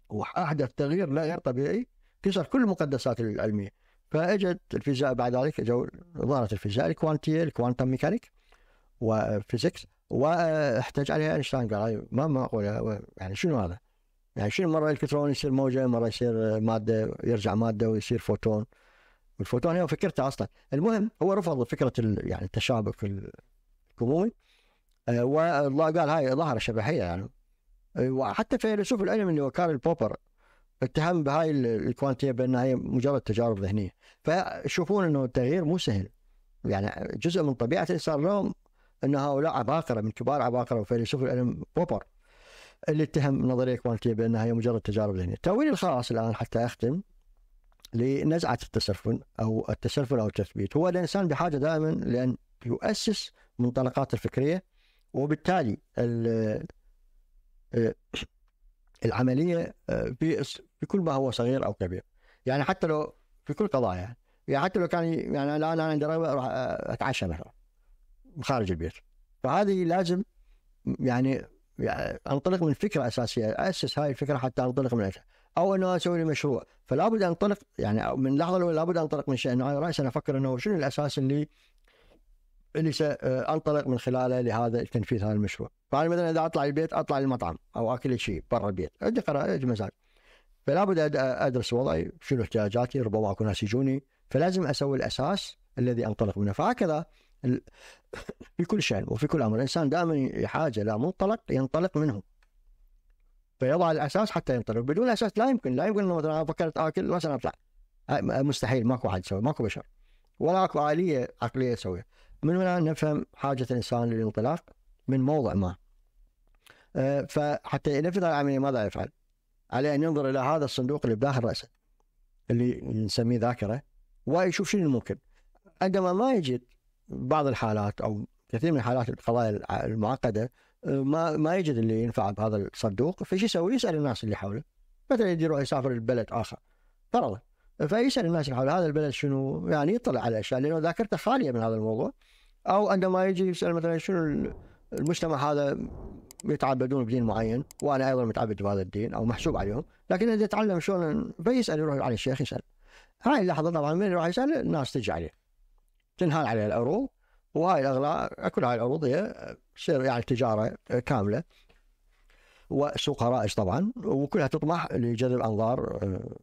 واحدث تغيير لا غير طبيعي كسر كل المقدسات العلميه فاجت الفيزياء بعد ذلك جو ظهرت الفيزياء الكوانتيه الكوانتم ميكانيك وفيزيكس واحتج عليها اينشتاين قال أيوة، ما معقوله يعني شنو هذا؟ يعني شنو مره الكترون يصير موجه مره يصير ماده يرجع ماده ويصير فوتون والفوتون هي فكرته اصلا المهم هو رفض فكره يعني التشابك الكمومي آه، والله قال هاي ظاهره شبحيه يعني آه، وحتى فيلسوف العلم اللي هو كارل بوبر اتهم بهاي الكوانتيه بانها هي مجرد تجارب ذهنيه فيشوفون انه التغيير مو سهل يعني جزء من طبيعه الانسان اليوم ان هؤلاء عباقره من كبار عباقره وفيلسوف العلم بوبر اللي اتهم نظريه الكوانتيه بانها هي مجرد تجارب ذهنيه. التاويل الخاص الان حتى اختم لنزعه التسلسل او التسلسل او التثبيت هو الانسان بحاجه دائما لان يؤسس منطلقات الفكريه وبالتالي آه، العملية آه، في في كل ما هو صغير أو كبير يعني حتى لو في كل قضايا يعني, حتى لو كان يعني الآن أنا عندي رغبة أروح آه، أتعشى مثلا خارج البيت فهذه لازم يعني, يعني أنطلق من فكرة أساسية أسس هاي الفكرة حتى أنطلق من أجل. او انه اسوي لي مشروع فلا بد انطلق يعني من لحظه الاولى لا بد انطلق من شيء انه راسا افكر انه شنو الاساس اللي اللي سانطلق آه، من خلاله لهذا تنفيذ هذا المشروع فانا مثلا اذا اطلع البيت اطلع المطعم او اكل شيء برا البيت عندي قرار عندي مزاج فلا بد ادرس وضعي شنو احتياجاتي ربما اكو ناس يجوني فلازم اسوي الاساس الذي انطلق منه فهكذا في كل شيء وفي كل امر الانسان دائما يحاجه لا منطلق ينطلق منه فيضع الاساس حتى ينطلق بدون اساس لا يمكن لا يمكن مثلا انا فكرت اكل مثلا اطلع مستحيل ماكو احد يسوي ماكو بشر ولا اكو اليه عقليه تسويها من هنا نفهم حاجة الإنسان للانطلاق من موضع ما آه، فحتى ينفذ العملية ماذا يفعل عليه أن ينظر إلى هذا الصندوق اللي بداخل رأسه اللي نسميه ذاكرة ويشوف شنو الممكن عندما ما يجد بعض الحالات أو كثير من حالات القضايا المعقدة آه، ما ما يجد اللي ينفع بهذا الصندوق فشو يسوي؟ يسأل الناس اللي حوله مثلا يروح يسافر لبلد آخر فرضا فيسال الناس حول هذا البلد شنو يعني يطلع على اشياء لانه ذاكرته خاليه من هذا الموضوع او عندما يجي يسال مثلا شنو المجتمع هذا يتعبدون بدين معين وانا ايضا متعبد بهذا الدين او محسوب عليهم لكن اذا تعلم شلون فيسال يروح على الشيخ يسال هاي اللحظه طبعا من يروح يسال الناس تجي عليه تنهال عليه العروض وهاي الاغلى كل هاي العروض هي تصير يعني تجاره كامله وسوق رائج طبعا وكلها تطمح لجذب انظار آه،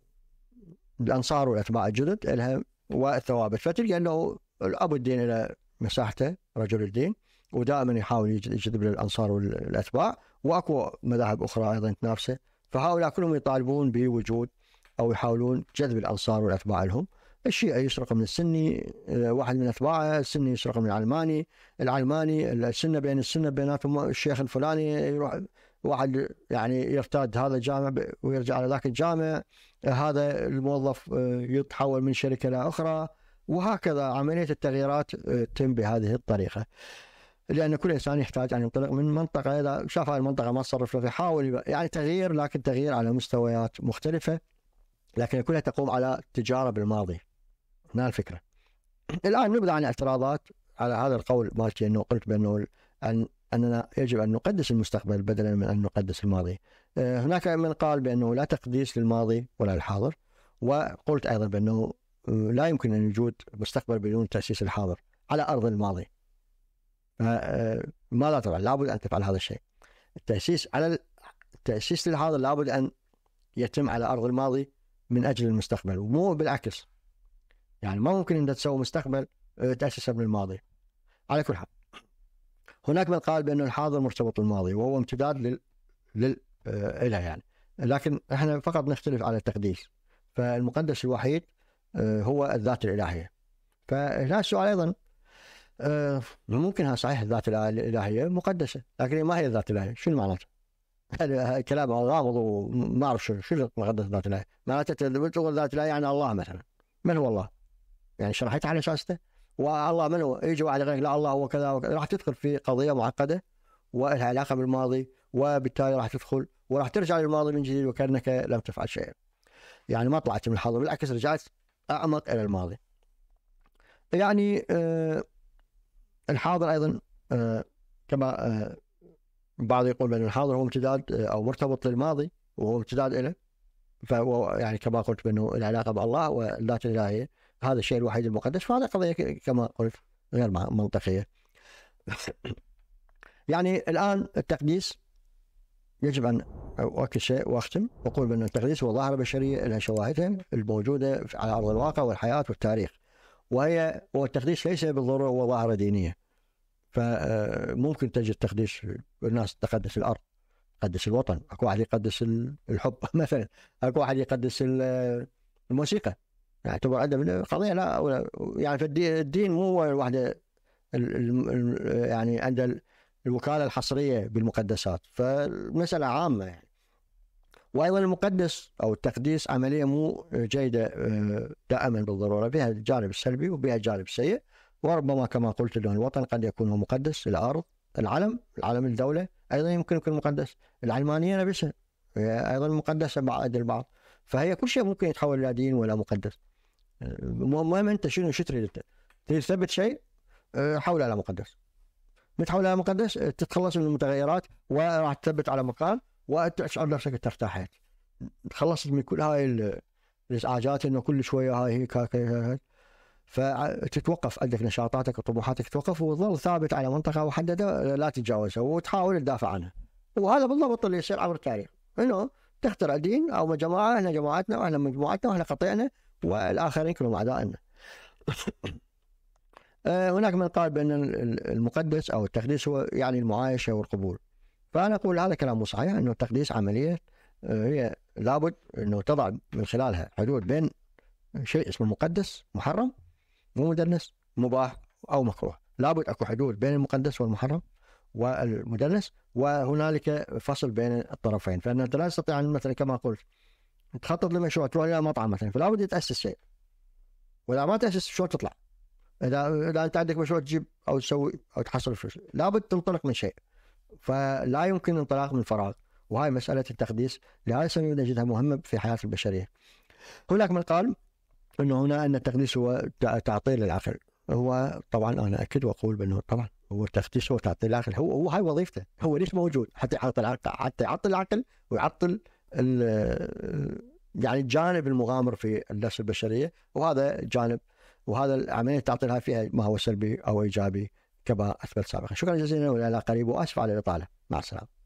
الانصار والاتباع الجدد لها والثوابت فتلقى انه ابو الدين له مساحته رجل الدين ودائما يحاول يجذب للانصار والاتباع واكو مذاهب اخرى ايضا تنافسه فهؤلاء كلهم يطالبون بوجود او يحاولون جذب الانصار والاتباع لهم الشيعي يسرق من السني آه، واحد من اتباعه السني يسرق من العلماني العلماني السنه بين السنه بيناتهم الشيخ الفلاني يروح واحد يعني يرتاد هذا الجامع ويرجع على ذاك الجامع هذا الموظف آه، يتحول من شركه لاخرى وهكذا عمليه التغييرات آه، تتم بهذه الطريقه. لان كل انسان يحتاج ان ينطلق من منطقه اذا شاف هذه المنطقه ما تصرف له فيحاول يعني تغيير لكن تغيير على مستويات مختلفه لكن كلها تقوم على تجارب الماضي. هنا الفكره. الان نبدا عن اعتراضات على هذا القول مالتي انه قلت بانه أن اننا يجب ان نقدس المستقبل بدلا من ان نقدس الماضي. هناك من قال بأنه لا تقديس للماضي ولا للحاضر وقلت أيضا بأنه آه، لا يمكن أن يوجد مستقبل بدون تأسيس الحاضر على أرض الماضي آه، ماذا تفعل؟ لابد أن تفعل هذا الشيء التأسيس على التأسيس للحاضر لابد أن يتم على أرض الماضي من أجل المستقبل ومو بالعكس يعني ما ممكن أنت تسوي مستقبل آه، تأسسه من الماضي على كل حال هناك من قال بأن الحاضر مرتبط بالماضي وهو امتداد لل... لل... آه، إلها يعني لكن احنا فقط نختلف على التقديس فالمقدس الوحيد آه، هو الذات الإلهية فهنا السؤال أيضا آه، ممكن ها صحيح الذات الإلهية مقدسة لكن ما هي الذات الإلهية شنو معناتها؟ هذا كلام غامض وما أعرف شنو شنو مقدس الذات الإلهية معناته تقول الذات الإلهية يعني الله مثلا من هو الله؟ يعني شرحتها على أساسته والله من هو؟ يجي واحد يقول لك لا الله هو كذا راح تدخل في قضية معقدة ولها علاقة بالماضي وبالتالي راح تدخل وراح ترجع للماضي من جديد وكانك لم تفعل شيئا. يعني ما طلعت من الحاضر بالعكس رجعت اعمق الى الماضي. يعني آه الحاضر ايضا آه كما آه البعض يقول بان الحاضر هو امتداد آه، او مرتبط للماضي وهو امتداد له فهو يعني كما قلت بانه العلاقه بالله والذات الالهيه هذا الشيء الوحيد المقدس فهذه قضيه كما قلت غير منطقيه. يعني الان التقديس يجب أن أؤكد شيء وأختم وأقول بأن التقديس هو ظاهرة بشرية لها شواهدها الموجودة على أرض الواقع والحياة والتاريخ وهي والتقديس ليس بالضرورة هو ظاهرة دينية فممكن آه، تجد تقديس الناس تقدس الأرض تقدس الوطن اكو واحد يقدس الحب مثلا اكو واحد يقدس الموسيقى يعتبر يعني عندنا قضيه لا يعني الدين مو هو الوحده يعني عند الوكاله الحصريه بالمقدسات فالمساله عامه يعني وايضا المقدس او التقديس عمليه مو جيده آه، دائما بالضروره بها الجانب السلبي وبها الجانب السيء وربما كما قلت لهم الوطن قد يكون هو مقدس الارض العلم العلم الدوله ايضا يمكن يكون مقدس العلمانيه نفسها ايضا مقدسه بعد البعض فهي كل شيء ممكن يتحول الى دين ولا مقدس آه، المهم انت شنو شو تريد انت؟ تريد تثبت شيء آه، حول الى مقدس متحول الى مقدس تتخلص من المتغيرات وراح تثبت على مكان وتشعر نفسك انت ارتحت تخلصت من كل هاي الازعاجات انه كل شويه هاي هيك هيك, هيك. فتتوقف عندك نشاطاتك وطموحاتك تتوقف وتظل ثابت على منطقه محدده لا تتجاوزها وتحاول تدافع عنها. وهذا بالضبط اللي يصير عبر التاريخ انه تخترع دين او جماعه احنا جماعتنا واحنا مجموعتنا واحنا قطيعنا والاخرين كلهم اعدائنا. آه، هناك من قال بأن المقدس أو التقديس هو يعني المعايشة والقبول فأنا أقول هذا كلام مو صحيح أنه التقديس عملية آه، هي لابد أنه تضع من خلالها حدود بين شيء اسمه مقدس محرم ومدنس مباح أو مكروه لابد أكو حدود بين المقدس والمحرم والمدنس وهنالك فصل بين الطرفين فأن أنت لا تستطيع مثلا كما قلت تخطط لمشروع تروح إلى مطعم مثلا فلا بد تأسس شيء واذا ما تأسس شو تطلع اذا اذا انت عندك مشروع تجيب او تسوي او تحصل فلوس لابد تنطلق من شيء فلا يمكن الانطلاق من فراغ وهاي مساله التقديس لهذا السبب نجدها مهمه في حياه البشريه هناك من قال انه هنا ان التقديس هو تعطيل العقل هو طبعا انا اكد واقول بانه طبعا هو التقديس هو تعطيل العقل هو هو هاي وظيفته هو ليش موجود حتى يعطل العقل حتى يعطل العقل ويعطل يعني الجانب المغامر في النفس البشريه وهذا جانب وهذا العمليه تعطي لها فيها ما هو سلبي او ايجابي كما اثبت سابقا شكرا جزيلا والى قريب واسف على الاطاله مع السلامه